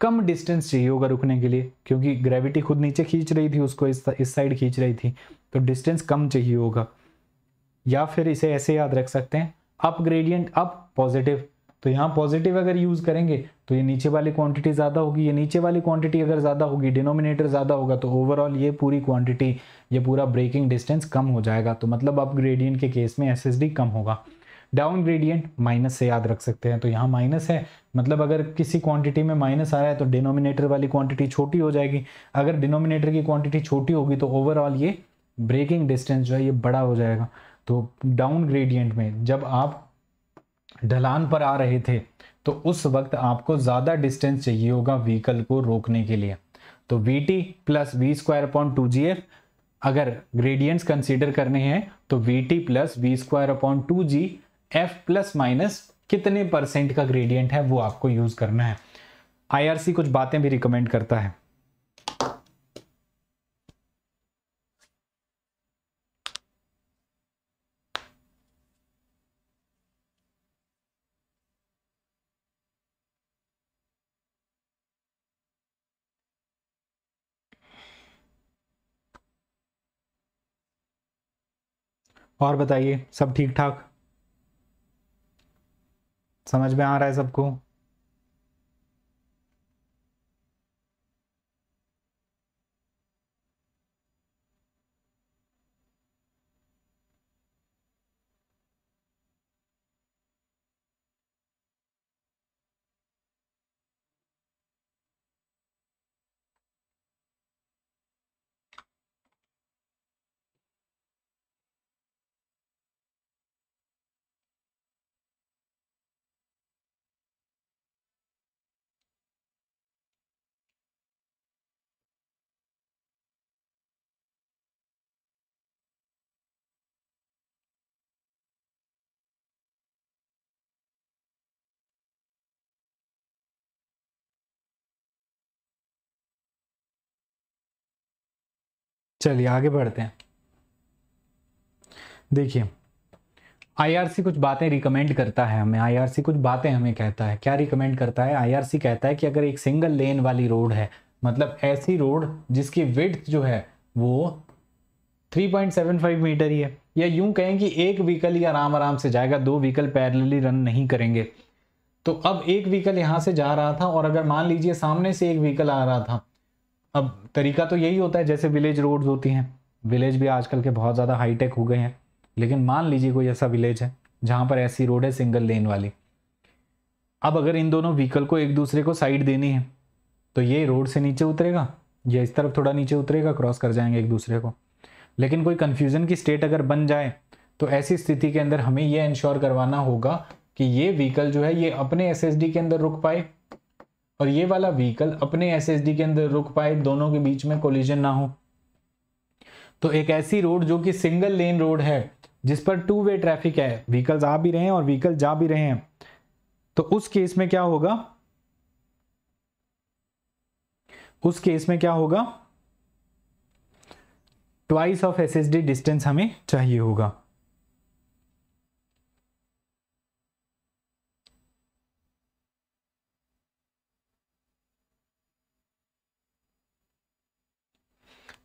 कम डिस्टेंस चाहिए होगा रुकने के लिए क्योंकि ग्रेविटी खुद नीचे खींच रही थी उसको इस साइड खींच रही थी तो डिस्टेंस कम चाहिए होगा या फिर इसे ऐसे याद रख सकते हैं अप ग्रेडियंट अप पॉजिटिव तो यहाँ पॉजिटिव अगर यूज़ करेंगे तो ये नीचे वाली क्वांटिटी ज़्यादा होगी ये नीचे वाली क्वांटिटी अगर ज़्यादा होगी डिनोमिनेटर ज़्यादा होगा तो ओवरऑल ये पूरी क्वांटिटी ये पूरा ब्रेकिंग डिस्टेंस कम हो जाएगा तो मतलब अप ग्रेडियंट के केस में एस कम होगा डाउन ग्रेडियंट माइनस से याद रख सकते हैं तो यहाँ माइनस है मतलब अगर किसी क्वांटिटी में माइनस आ रहा है तो डिनोमिनेटर वाली क्वांटिटी छोटी हो जाएगी अगर डिनोमिनेटर की क्वांटिटी छोटी होगी तो ओवरऑल ये ब्रेकिंग डिस्टेंस जो है ये बड़ा हो जाएगा तो डाउन ग्रेडियंट में जब आप ढलान पर आ रहे थे तो उस वक्त आपको ज़्यादा डिस्टेंस चाहिए होगा व्हीकल को रोकने के लिए तो V T plus V square upon two G F अगर ग्रेडियंट्स कंसीडर करने हैं तो V T plus V square upon two G F plus minus कितने परसेंट का ग्रेडियंट है वो आपको यूज करना है आईआरसी कुछ बातें भी रिकमेंड करता है और बताइए सब ठीक ठाक समझ में आ रहा है सबको चलिए आगे बढ़ते हैं देखिए आईआरसी कुछ बातें रिकमेंड करता है हमें आईआरसी कुछ बातें हमें कहता है क्या रिकमेंड करता है आईआरसी कहता है कि अगर एक सिंगल लेन वाली रोड है मतलब ऐसी रोड जिसकी विड्थ जो है वो 3.75 मीटर ही है या यूं कहें कि एक व्हीकल ही आराम आराम से जाएगा दो व्हीकल पैरेलली रन नहीं करेंगे तो अब एक व्हीकल यहाँ से जा रहा था और अगर मान लीजिए सामने से एक व्हीकल आ रहा था अब तरीका तो यही होता है जैसे विलेज रोड्स होती हैं विलेज भी आजकल के बहुत ज़्यादा हाईटेक हो गए हैं लेकिन मान लीजिए कोई ऐसा विलेज है जहाँ पर ऐसी रोड है सिंगल लेन वाली अब अगर इन दोनों व्हीकल को एक दूसरे को साइड देनी है तो ये रोड से नीचे उतरेगा या इस तरफ थोड़ा नीचे उतरेगा क्रॉस कर जाएंगे एक दूसरे को लेकिन कोई कन्फ्यूज़न की स्टेट अगर बन जाए तो ऐसी स्थिति के अंदर हमें यह इंश्योर करवाना होगा कि ये व्हीकल जो है ये अपने एस के अंदर रुक पाए और ये वाला व्हीकल अपने एस के अंदर रुक पाए दोनों के बीच में कोलिजन ना हो तो एक ऐसी रोड जो कि सिंगल लेन रोड है जिस पर टू वे ट्रैफिक है व्हीकल्स आ भी रहे हैं और व्हीकल जा भी रहे हैं तो उस केस में क्या होगा उस केस में क्या होगा ट्वाइस ऑफ एसएसडी डिस्टेंस हमें चाहिए होगा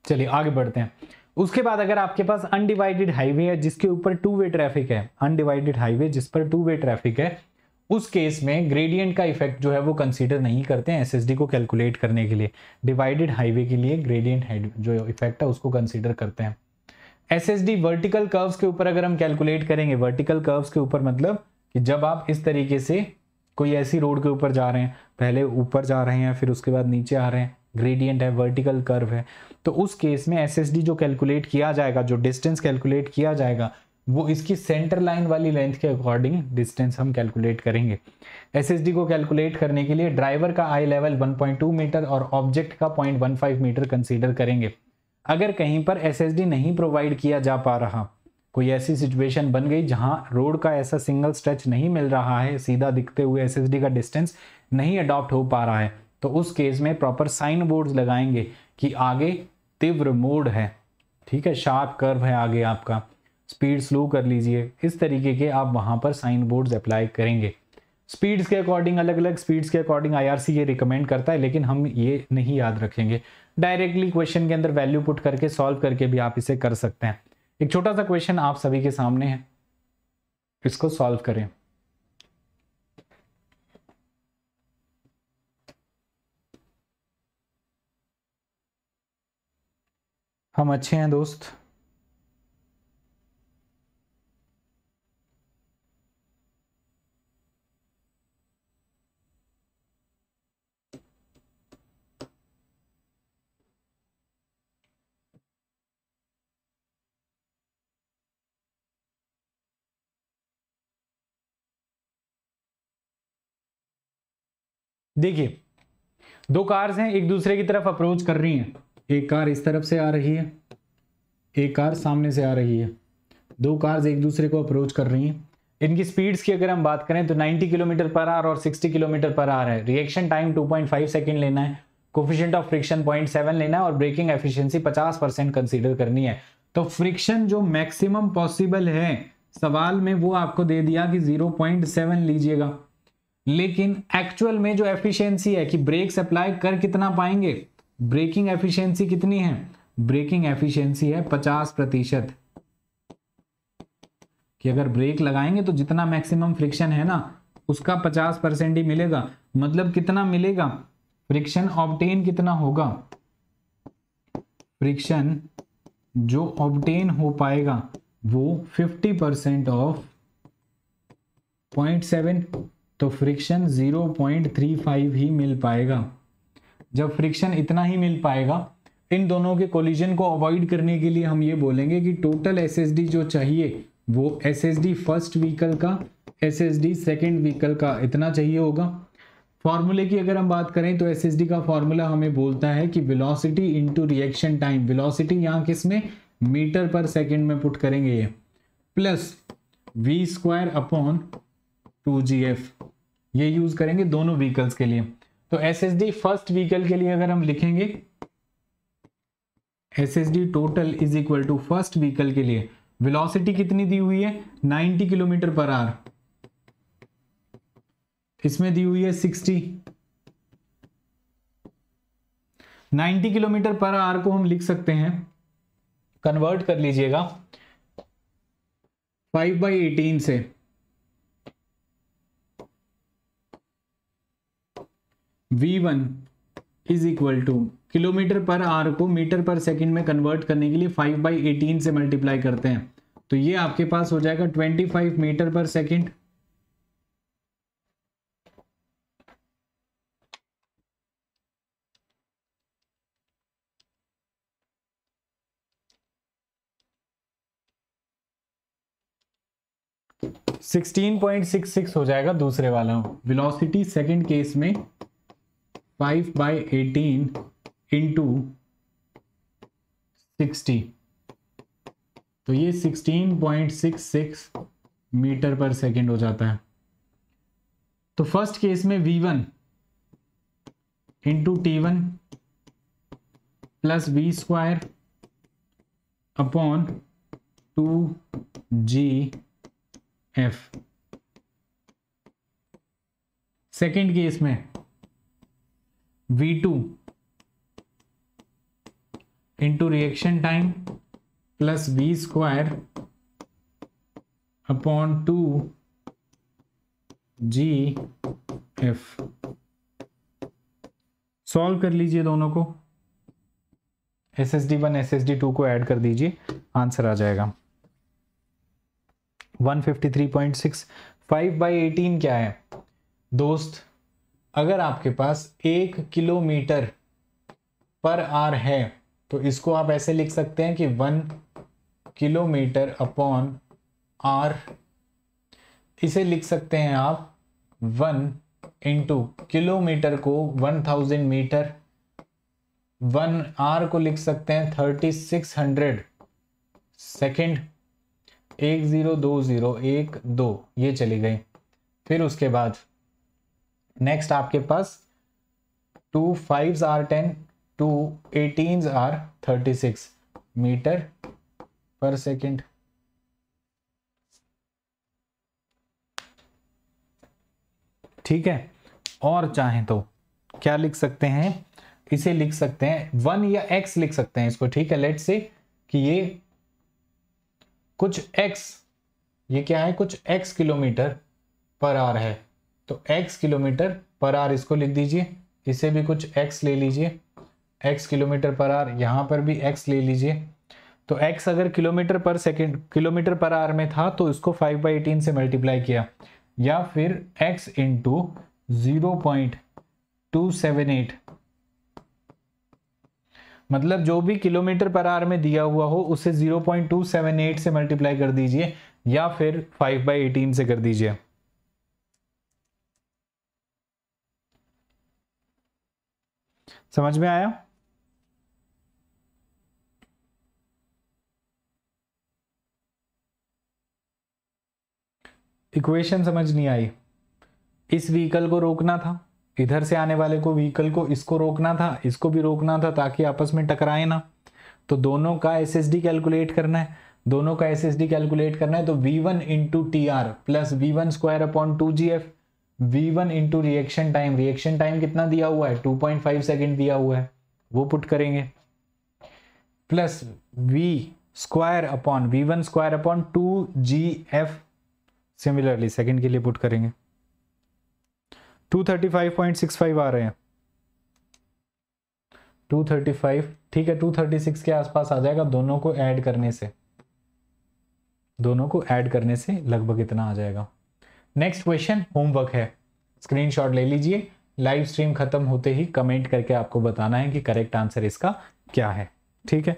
चलिए आगे बढ़ते हैं उसके बाद अगर आपके पास अनडिवाइडेड हाईवे है जिसके ऊपर टू वे ट्रैफिक है अनडिवाइडेड हाईवे जिस पर टू वे ट्रैफिक है उस केस में ग्रेडियंट का इफेक्ट जो है वो कंसीडर नहीं करते हैं एसएसडी को कैलकुलेट करने के लिए डिवाइडेड हाईवे के लिए ग्रेडियंट जो इफेक्ट है उसको कंसीडर करते हैं एसएसडी वर्टिकल कर्व्स के ऊपर अगर हम कैलकुलेट करेंगे वर्टिकल कर्व्स के ऊपर मतलब कि जब आप इस तरीके से कोई ऐसी रोड के ऊपर जा रहे हैं पहले ऊपर जा रहे हैं फिर उसके बाद नीचे आ रहे हैं ग्रेडियंट है वर्टिकल कर्व है तो उस केस में एस जो कैलकुलेट किया जाएगा जो डिस्टेंस कैलकुलेट किया जाएगा वो इसकी सेंटर लाइन वाली लेंथ के अकॉर्डिंग डिस्टेंस हम कैलकुलेट करेंगे एस को कैलकुलेट करने के लिए ड्राइवर का आई लेवल 1.2 मीटर और ऑब्जेक्ट का 0.15 मीटर कंसीडर करेंगे अगर कहीं पर एस नहीं प्रोवाइड किया जा पा रहा कोई ऐसी सिचुएशन बन गई जहां रोड का ऐसा सिंगल स्ट्रेच नहीं मिल रहा है सीधा दिखते हुए एस का डिस्टेंस नहीं अडॉप्ट हो पा रहा है तो उस केस में प्रॉपर साइन बोर्ड लगाएंगे कि आगे तीव्र मोड है ठीक है शार्प कर्व है आगे आपका स्पीड स्लो कर लीजिए इस तरीके के आप वहां पर साइन बोर्ड्स अप्लाई करेंगे स्पीड्स के अकॉर्डिंग अलग अलग स्पीड्स के अकॉर्डिंग आईआरसी ये रिकमेंड करता है लेकिन हम ये नहीं याद रखेंगे डायरेक्टली क्वेश्चन के अंदर वैल्यू पुट करके सॉल्व करके भी आप इसे कर सकते हैं एक छोटा सा क्वेश्चन आप सभी के सामने है इसको सॉल्व करें हम अच्छे हैं दोस्त देखिए दो कार्स हैं एक दूसरे की तरफ अप्रोच कर रही हैं एक कार इस तरफ से आ रही है एक कार सामने से आ रही है दो कार्स एक दूसरे को अप्रोच कर रही हैं इनकी स्पीड्स की अगर हम बात करें तो 90 किलोमीटर पर आर और 60 किलोमीटर पर आर है रिएक्शन टाइम 2.5 सेकंड लेना है कोफिशियंट ऑफ फ्रिक्शन 0.7 लेना है और ब्रेकिंग एफिशिएंसी 50 परसेंट कंसिडर करनी है तो फ्रिक्शन जो मैक्सिमम पॉसिबल है सवाल में वो आपको दे दिया कि जीरो लीजिएगा लेकिन एक्चुअल में जो एफिशियंसी है कि ब्रेक्स अप्लाई कर कितना पाएंगे ब्रेकिंग एफिशिएंसी कितनी है ब्रेकिंग एफिशिएंसी है पचास प्रतिशत कि अगर ब्रेक लगाएंगे तो जितना मैक्सिमम फ्रिक्शन है ना उसका पचास परसेंट ही मिलेगा मतलब कितना मिलेगा फ्रिक्शन ऑप्टेन कितना होगा फ्रिक्शन जो ऑप्टेन हो पाएगा वो fifty percent of point seven तो friction zero point three five ही मिल पाएगा जब फ्रिक्शन इतना ही मिल पाएगा इन दोनों के कोलिजन को अवॉइड करने के लिए हम ये बोलेंगे कि टोटल एसएसडी जो चाहिए वो एसएसडी फर्स्ट व्हीकल का एसएसडी सेकंड व्हीकल का इतना चाहिए होगा फॉर्मूले की अगर हम बात करें तो एसएसडी का फॉर्मूला हमें बोलता है कि velocity into reaction time velocity यहाँ किस में मीटर पर सेकेंड में पुट करेंगे ये plus V square upon two G F ये यूज करेंगे दोनों व्हीकल्स के लिए तो S S D first vehicle के लिए अगर हम लिखेंगे S S D total is equal to first vehicle के लिए वेलोसिटी कितनी दी हुई है 90 किलोमीटर पर आर इसमें दी हुई है 60 90 किलोमीटर पर आर को हम लिख सकते हैं कन्वर्ट कर लीजिएगा 5 बाई एटीन से V one is equal to kilometre per hour को मीटर पर सेकंड में कन्वर्ट करने के लिए फाइव बाई एटीन से मल्टीप्लाई करते हैं तो ये आपके पास हो जाएगा twenty five metre per second sixteen point six six हो जाएगा दूसरे वाला वेलोसिटी सेकंड केस में five by eighteen into sixty तो ये sixteen point six six metre per second हो जाता है तो फर्स्ट केस में V one into T one plus V square upon two G F second case में V two into reaction time plus V square upon two G F solve कर लीजिए दोनों को S S D one S S D two को add कर दीजिए answer आ जाएगा 153.6 5 by eighteen क्या है दोस्त अगर आपके पास एक किलोमीटर पर आर है तो इसको आप ऐसे लिख सकते हैं कि वन किलोमीटर अपॉन आर इसे लिख सकते हैं आप वन इंटू किलोमीटर को one thousand metre one hour को लिख सकते हैं थर्टी सिक्स हंड्रेड सेकेंड एक ज़ीरो दो ज़ीरो एक दो ये चली गई फिर उसके बाद नेक्स्ट आपके पास two five or ten to eighteen or thirty six metre per second ठीक है और चाहे तो क्या लिख सकते हैं इसे लिख सकते हैं वन या एक्स लिख सकते हैं इसको ठीक है लेट से कि ये कुछ एक्स ये क्या है कुछ एक्स किलोमीटर पर आर है तो x किलोमीटर पर आर इसको लिख दीजिए इसे भी कुछ x ले लीजिए x किलोमीटर पर आर यहाँ पर भी x ले लीजिए तो x अगर किलोमीटर पर सेकेंड किलोमीटर पर आर में था तो इसको 5 बाई एटीन से मल्टीप्लाई किया या फिर x into zero point two seven eight मतलब जो भी किलोमीटर पर आर में दिया हुआ हो उसे 0.278 से मल्टीप्लाई कर दीजिए या फिर 5 बाई एटीन से कर दीजिए समझ में आया इक्वेशन समझ नहीं आई इस व्हीकल को रोकना था इधर से आने वाले को व्हीकल को इसको रोकना था इसको भी रोकना था ताकि आपस में टकराए ना तो दोनों का एसएसडी कैलकुलेट करना है दोनों का एसएसडी कैलकुलेट करना है तो V one into T R plus V one square upon two G F V one into reaction time reaction time कितना दिया हुआ है 2.5 सेकेंड दिया हुआ है वो पुट करेंगे plus V square upon V one square upon two G F similarly second के लिए पुट करेंगे 235.65 आ रहे हैं 235 ठीक है 236 के आसपास आ जाएगा दोनों को ऐड करने से दोनों को ऐड करने से लगभग इतना आ जाएगा नेक्स्ट क्वेश्चन होमवर्क है स्क्रीनशॉट ले लीजिए लाइव स्ट्रीम खत्म होते ही कमेंट करके आपको बताना है कि करेक्ट आंसर इसका क्या है ठीक है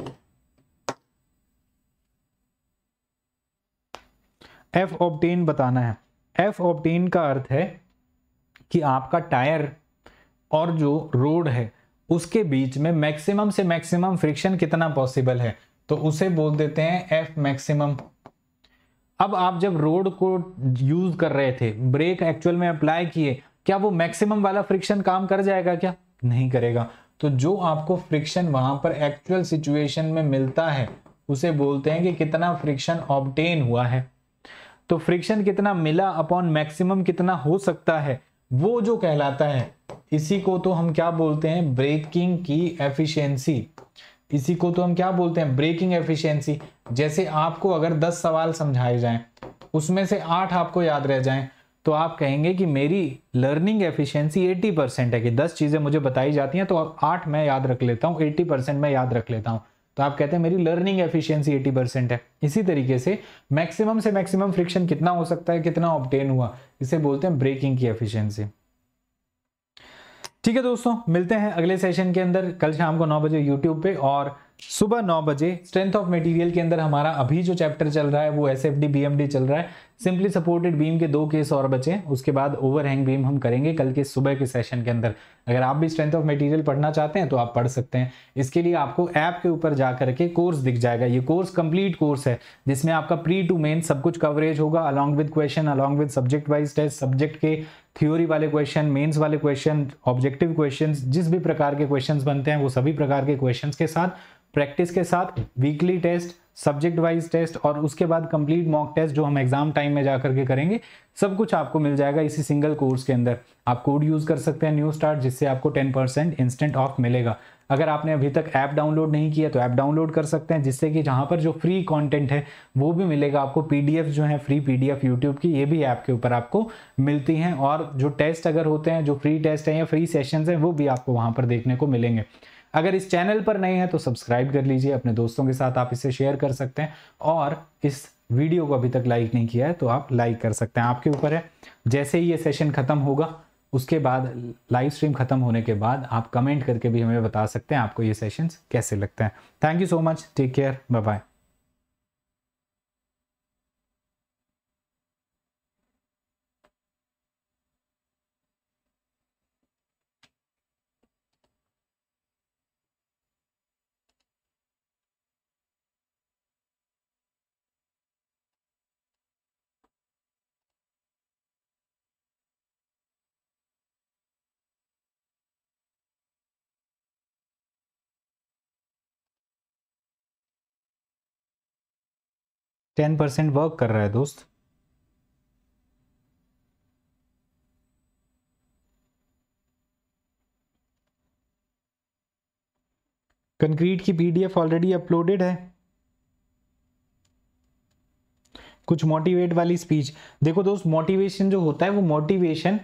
एफ ऑप्टेन बताना है एफ ऑप्टेन का अर्थ है कि आपका टायर और जो रोड है उसके बीच में मैक्सिमम से मैक्सिमम फ्रिक्शन कितना पॉसिबल है तो उसे बोल देते हैं एफ मैक्सिमम अब आप जब रोड को यूज कर रहे थे ब्रेक एक्चुअल में अप्लाई किए क्या वो मैक्सिमम वाला फ्रिक्शन काम कर जाएगा क्या नहीं करेगा तो जो आपको फ्रिक्शन वहां पर एक्चुअल सिचुएशन में मिलता है उसे बोलते हैं कि कितना फ्रिक्शन ऑब्टेन हुआ है तो फ्रिक्शन कितना मिला अपॉन मैक्सिमम कितना हो सकता है वो जो कहलाता है इसी को तो हम क्या बोलते हैं ब्रेकिंग की एफिशिएंसी इसी को तो हम क्या बोलते हैं ब्रेकिंग एफिशिएंसी जैसे आपको अगर दस सवाल समझाए जाएं उसमें से आठ आपको याद रह जाएं तो आप कहेंगे कि मेरी लर्निंग एफिशिएंसी 80 परसेंट है कि 10 चीज़ें मुझे बताई जाती हैं तो आठ मैं याद रख लेता हूँ 80 परसेंट मैं याद रख लेता हूँ तो आप कहते हैं मेरी लर्निंग एफिशिएंसी 80 परसेंट है इसी तरीके से मैक्सिमम से मैक्सिमम फ्रिक्शन कितना हो सकता है कितना ऑप्टेन हुआ इसे बोलते हैं ब्रेकिंग की एफिशियंसी ठीक है दोस्तों मिलते हैं अगले सेशन के अंदर कल शाम को नौ बजे यूट्यूब पे और सुबह नौ बजे स्ट्रेंथ ऑफ मटेरियल के अंदर हमारा अभी जो चैप्टर चल रहा है वो S F D B M D चल रहा है सिंपली सपोर्टेड बीम के दो केस और बचे उसके बाद ओवरहैंग बीम हम करेंगे कल के सुबह के सेशन के अंदर अगर आप भी स्ट्रेंथ ऑफ मटेरियल पढ़ना चाहते हैं तो आप पढ़ सकते हैं इसके लिए आपको ऐप के ऊपर जा करके कोर्स दिख जाएगा ये कोर्स कंप्लीट कोर्स है जिसमें आपका प्री टू मेन सब कुछ कवरेज होगा along with question along with subject wise test subject के थ्योरी वाले क्वेश्चन मेंस वाले क्वेश्चन ऑब्जेक्टिव क्वेश्चंस जिस भी प्रकार के क्वेश्चंस बनते हैं वो सभी प्रकार के क्वेश्चंस के साथ प्रैक्टिस के साथ weekly test subject wise test और उसके बाद कंप्लीट मॉक टेस्ट जो हम एग्जाम टाइम में जा करके करेंगे सब कुछ आपको मिल जाएगा इसी सिंगल कोर्स के अंदर आप कोड यूज़ कर सकते हैं न्यू स्टार्ट जिससे आपको 10% परसेंट इंस्टेंट ऑफ मिलेगा अगर आपने अभी तक ऐप डाउनलोड नहीं किया तो ऐप डाउनलोड कर सकते हैं जिससे कि जहाँ पर जो फ्री कॉन्टेंट है वो भी मिलेगा आपको पी जो है फ्री पी डी की ये भी ऐप के ऊपर आपको मिलती हैं और जो टेस्ट अगर होते हैं जो फ्री टेस्ट हैं या फ्री सेशन हैं वो भी आपको वहाँ पर देखने को मिलेंगे अगर इस चैनल पर नहीं है तो सब्सक्राइब कर लीजिए अपने दोस्तों के साथ आप इसे शेयर कर सकते हैं और इस वीडियो को अभी तक लाइक नहीं किया है तो आप लाइक कर सकते हैं आपके ऊपर है जैसे ही ये सेशन खत्म होगा उसके बाद लाइव स्ट्रीम खत्म होने के बाद आप कमेंट करके भी हमें बता सकते हैं आपको ये सेशंस कैसे लगते हैं thank you so much take care bye bye ten percent work कर रहा है दोस्त कंक्रीट की पीडीएफ ऑलरेडी अपलोडेड है कुछ मोटिवेट वाली स्पीच देखो दोस्त मोटिवेशन जो होता है वो मोटिवेशन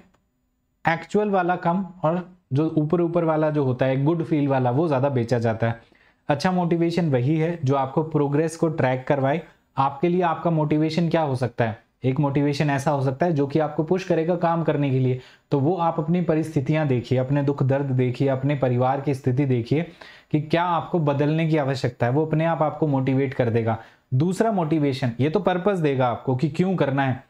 एक्चुअल वाला कम और जो ऊपर ऊपर वाला जो होता है गुड फील वाला वो ज़्यादा बेचा जाता है अच्छा मोटिवेशन वही है जो आपको प्रोग्रेस को ट्रैक करवाए आपके लिए आपका मोटिवेशन क्या हो सकता है एक मोटिवेशन ऐसा हो सकता है जो कि आपको पुश करेगा काम करने के लिए तो वो आप अपनी परिस्थितियां देखिए अपने दुख दर्द देखिए अपने परिवार की स्थिति देखिए कि क्या आपको बदलने की आवश्यकता है वो अपने आप आपको मोटिवेट कर देगा दूसरा मोटिवेशन ये तो पर्पस देगा आपको कि क्यों करना है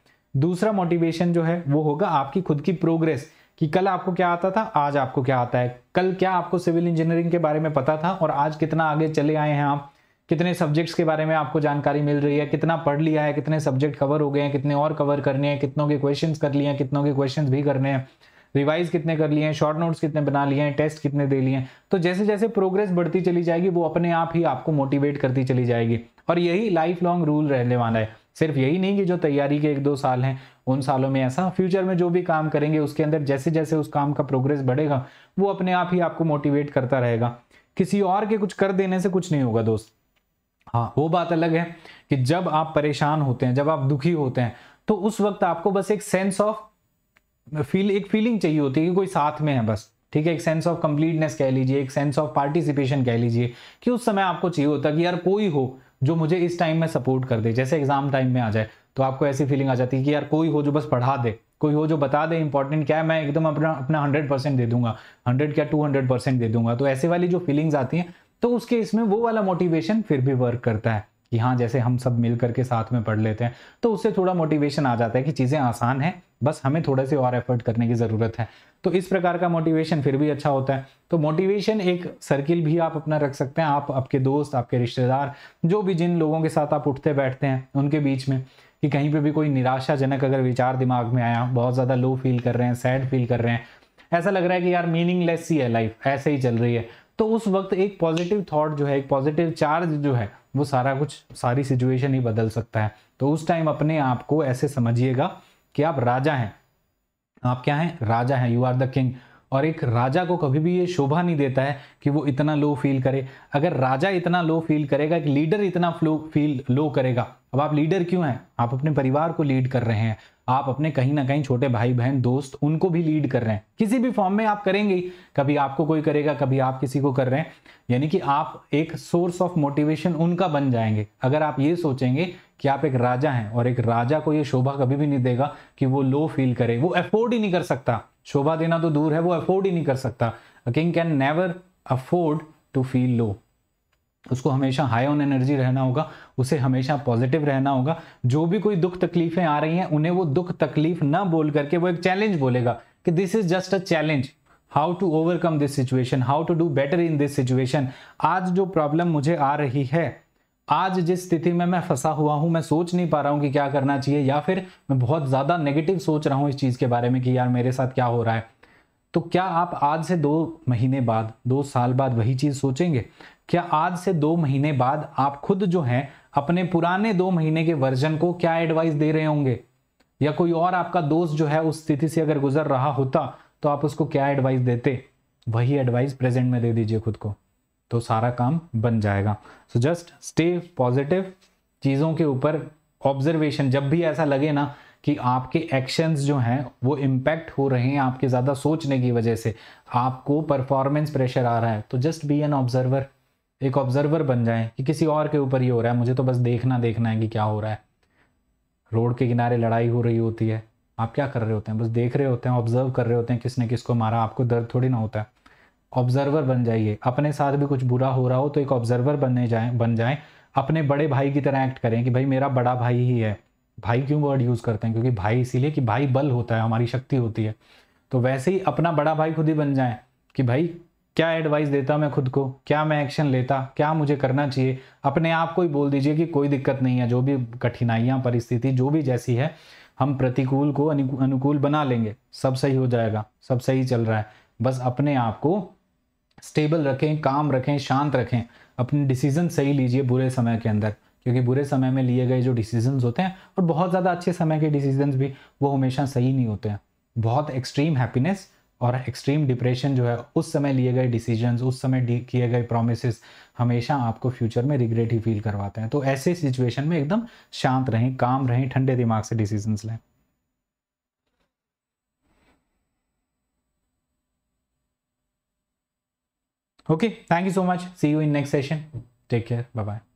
दूसरा मोटिवेशन जो है वो होगा आपकी खुद की प्रोग्रेस कि कल आपको क्या आता था आज आपको क्या आता है कल क्या आपको सिविल इंजीनियरिंग के बारे में पता था और आज कितना आगे चले आए हैं आप कितने सब्जेक्ट्स के बारे में आपको जानकारी मिल रही है कितना पढ़ लिया है कितने सब्जेक्ट कवर हो गए हैं कितने और कवर करने हैं कितनों के क्वेश्चन कर लिए हैं कितनों के क्वेश्चन भी करने हैं रिवाइज कितने कर लिए हैं शॉर्ट नोट्स कितने बना लिए हैं टेस्ट कितने दे लिए हैं तो जैसे जैसे प्रोग्रेस बढ़ती चली जाएगी वो अपने आप ही आपको मोटिवेट करती चली जाएगी और यही लाइफ लॉन्ग रूल रहने वाला है सिर्फ यही नहीं कि जो तैयारी के एक दो साल हैं उन सालों में ऐसा फ्यूचर में जो भी काम करेंगे उसके अंदर जैसे जैसे उस काम का प्रोग्रेस बढ़ेगा वो अपने आप ही आपको मोटिवेट करता रहेगा किसी और के कुछ कर देने से कुछ नहीं होगा दोस्त हाँ वो बात अलग है कि जब आप परेशान होते हैं जब आप दुखी होते हैं तो उस वक्त आपको बस एक सेंस ऑफ फील एक फीलिंग चाहिए होती है कि कोई साथ में है बस ठीक है एक सेंस ऑफ कंप्लीटनेस कह लीजिए एक सेंस ऑफ पार्टिसिपेशन कह लीजिए कि उस समय आपको चाहिए होता है कि यार कोई हो जो मुझे इस टाइम में सपोर्ट कर दे जैसे एग्जाम टाइम में आ जाए तो आपको ऐसी फीलिंग आ जाती है कि यार कोई हो जो बस पढ़ा दे कोई हो जो बता दे इंपॉर्टेंट क्या है मैं एकदम अपना अपना हंड्रेड परसेंट दे दूंगा हंड्रेड क्या टू हंड्रेड परसेंट दे दूंगा तो ऐसे वाली जो फीलिंग्स आती हैं तो उसके इसमें वो वाला मोटिवेशन फिर भी वर्क करता है कि हाँ जैसे हम सब मिल करके साथ में पढ़ लेते हैं तो उससे थोड़ा मोटिवेशन आ जाता है कि चीज़ें आसान हैं बस हमें थोड़े से और एफर्ट करने की ज़रूरत है तो इस प्रकार का मोटिवेशन फिर भी अच्छा होता है तो मोटिवेशन एक सर्किल भी आप अपना रख सकते हैं आप आपके दोस्त आपके रिश्तेदार जो भी जिन लोगों के साथ आप उठते बैठते हैं उनके बीच में कि कहीं पर भी कोई निराशाजनक अगर विचार दिमाग में आया बहुत ज़्यादा लो फील कर रहे हैं सैड फील कर रहे हैं ऐसा लग रहा है कि यार मीनिंगलेस ही है लाइफ ऐसे ही चल रही है तो उस वक्त एक पॉजिटिव थॉट जो है एक पॉजिटिव चार्ज जो है वो सारा कुछ सारी सिचुएशन ही बदल सकता है तो उस टाइम अपने आप को ऐसे समझिएगा कि आप राजा हैं आप क्या हैं राजा हैं यू आर द किंग और एक राजा को कभी भी ये शोभा नहीं देता है कि वो इतना लो फील करे अगर राजा इतना लो फील करेगा एक लीडर इतना फ्लो फील लो करेगा अब आप लीडर क्यों हैं आप अपने परिवार को लीड कर रहे हैं आप अपने कहीं ना कहीं छोटे भाई बहन दोस्त उनको भी लीड कर रहे हैं किसी भी फॉर्म में आप करेंगे कभी आपको कोई करेगा कभी आप किसी को कर रहे हैं यानी कि आप एक सोर्स ऑफ मोटिवेशन उनका बन जाएंगे अगर आप ये सोचेंगे कि आप एक राजा हैं और एक राजा को ये शोभा कभी भी नहीं देगा कि वो लो फील करे वो अफोर्ड ही नहीं कर सकता शोभा देना तो दूर है वो अफोर्ड ही नहीं कर सकता king can never afford to feel low उसको हमेशा हाई ऑन एनर्जी रहना होगा उसे हमेशा पॉजिटिव रहना होगा जो भी कोई दुख तकलीफें आ रही हैं उन्हें वो दुख तकलीफ ना बोल करके वो एक चैलेंज बोलेगा कि this is just a challenge how to overcome this situation how to do better in this situation आज जो प्रॉब्लम मुझे आ रही है आज जिस स्थिति में मैं फंसा हुआ हूं मैं सोच नहीं पा रहा हूं कि क्या करना चाहिए या फिर मैं बहुत ज़्यादा नेगेटिव सोच रहा हूं इस चीज़ के बारे में कि यार मेरे साथ क्या हो रहा है तो क्या आप आज से दो महीने बाद दो साल बाद वही चीज़ सोचेंगे क्या आज से दो महीने बाद आप खुद जो हैं अपने पुराने दो महीने के वर्जन को क्या एडवाइस दे रहे होंगे या कोई और आपका दोस्त जो है उस स्थिति से अगर गुजर रहा होता तो आप उसको क्या एडवाइस देते वही एडवाइस प्रेजेंट में दे दीजिए खुद को तो सारा काम बन जाएगा सो जस्ट स्टे पॉजिटिव चीज़ों के ऊपर ऑब्जर्वेशन जब भी ऐसा लगे ना कि आपके एक्शंस जो हैं वो इम्पैक्ट हो रहे हैं आपके ज़्यादा सोचने की वजह से आपको परफॉर्मेंस प्रेशर आ रहा है तो जस्ट बी एन ऑब्जर्वर एक ऑब्जर्वर बन जाए कि किसी और के ऊपर ही हो रहा है मुझे तो बस देखना देखना है कि क्या हो रहा है रोड के किनारे लड़ाई हो रही होती है आप क्या कर रहे होते हैं बस देख रहे होते हैं ऑब्जर्व कर रहे होते हैं किसने किसको मारा आपको दर्द थोड़ी ना होता है ऑब्जर्वर बन जाइए अपने साथ भी कुछ बुरा हो रहा हो तो एक ऑब्जर्वर बनने जाए बन जाए अपने बड़े भाई की तरह एक्ट करें कि भाई मेरा बड़ा भाई ही है भाई क्यों वर्ड यूज़ करते हैं क्योंकि भाई इसीलिए कि भाई बल होता है हमारी शक्ति होती है तो वैसे ही अपना बड़ा भाई खुद ही बन जाए कि भाई क्या एडवाइस देता मैं खुद को क्या मैं एक्शन लेता क्या मुझे करना चाहिए अपने आप को ही बोल दीजिए कि कोई दिक्कत नहीं है जो भी कठिनाइयाँ परिस्थिति जो भी जैसी है हम प्रतिकूल को अनुकूल बना लेंगे सब सही हो जाएगा सब सही चल रहा है बस अपने आप को स्टेबल रखें काम रखें शांत रखें अपने डिसीजन सही लीजिए बुरे समय के अंदर क्योंकि बुरे समय में लिए गए जो डिसीजंस होते हैं और बहुत ज़्यादा अच्छे समय के डिसीजन भी वो हमेशा सही नहीं होते हैं बहुत एक्सट्रीम हैप्पीनेस और एक्सट्रीम डिप्रेशन जो है उस समय लिए गए डिसीजंस उस समय किए गए प्रोमिस हमेशा आपको फ्यूचर में रिग्रेट ही फील करवाते हैं तो ऐसे सिचुएशन में एकदम शांत रहें काम रहें ठंडे दिमाग से डिसीजंस लें Okay, thank you so much. See you in next session. Take care. Bye bye.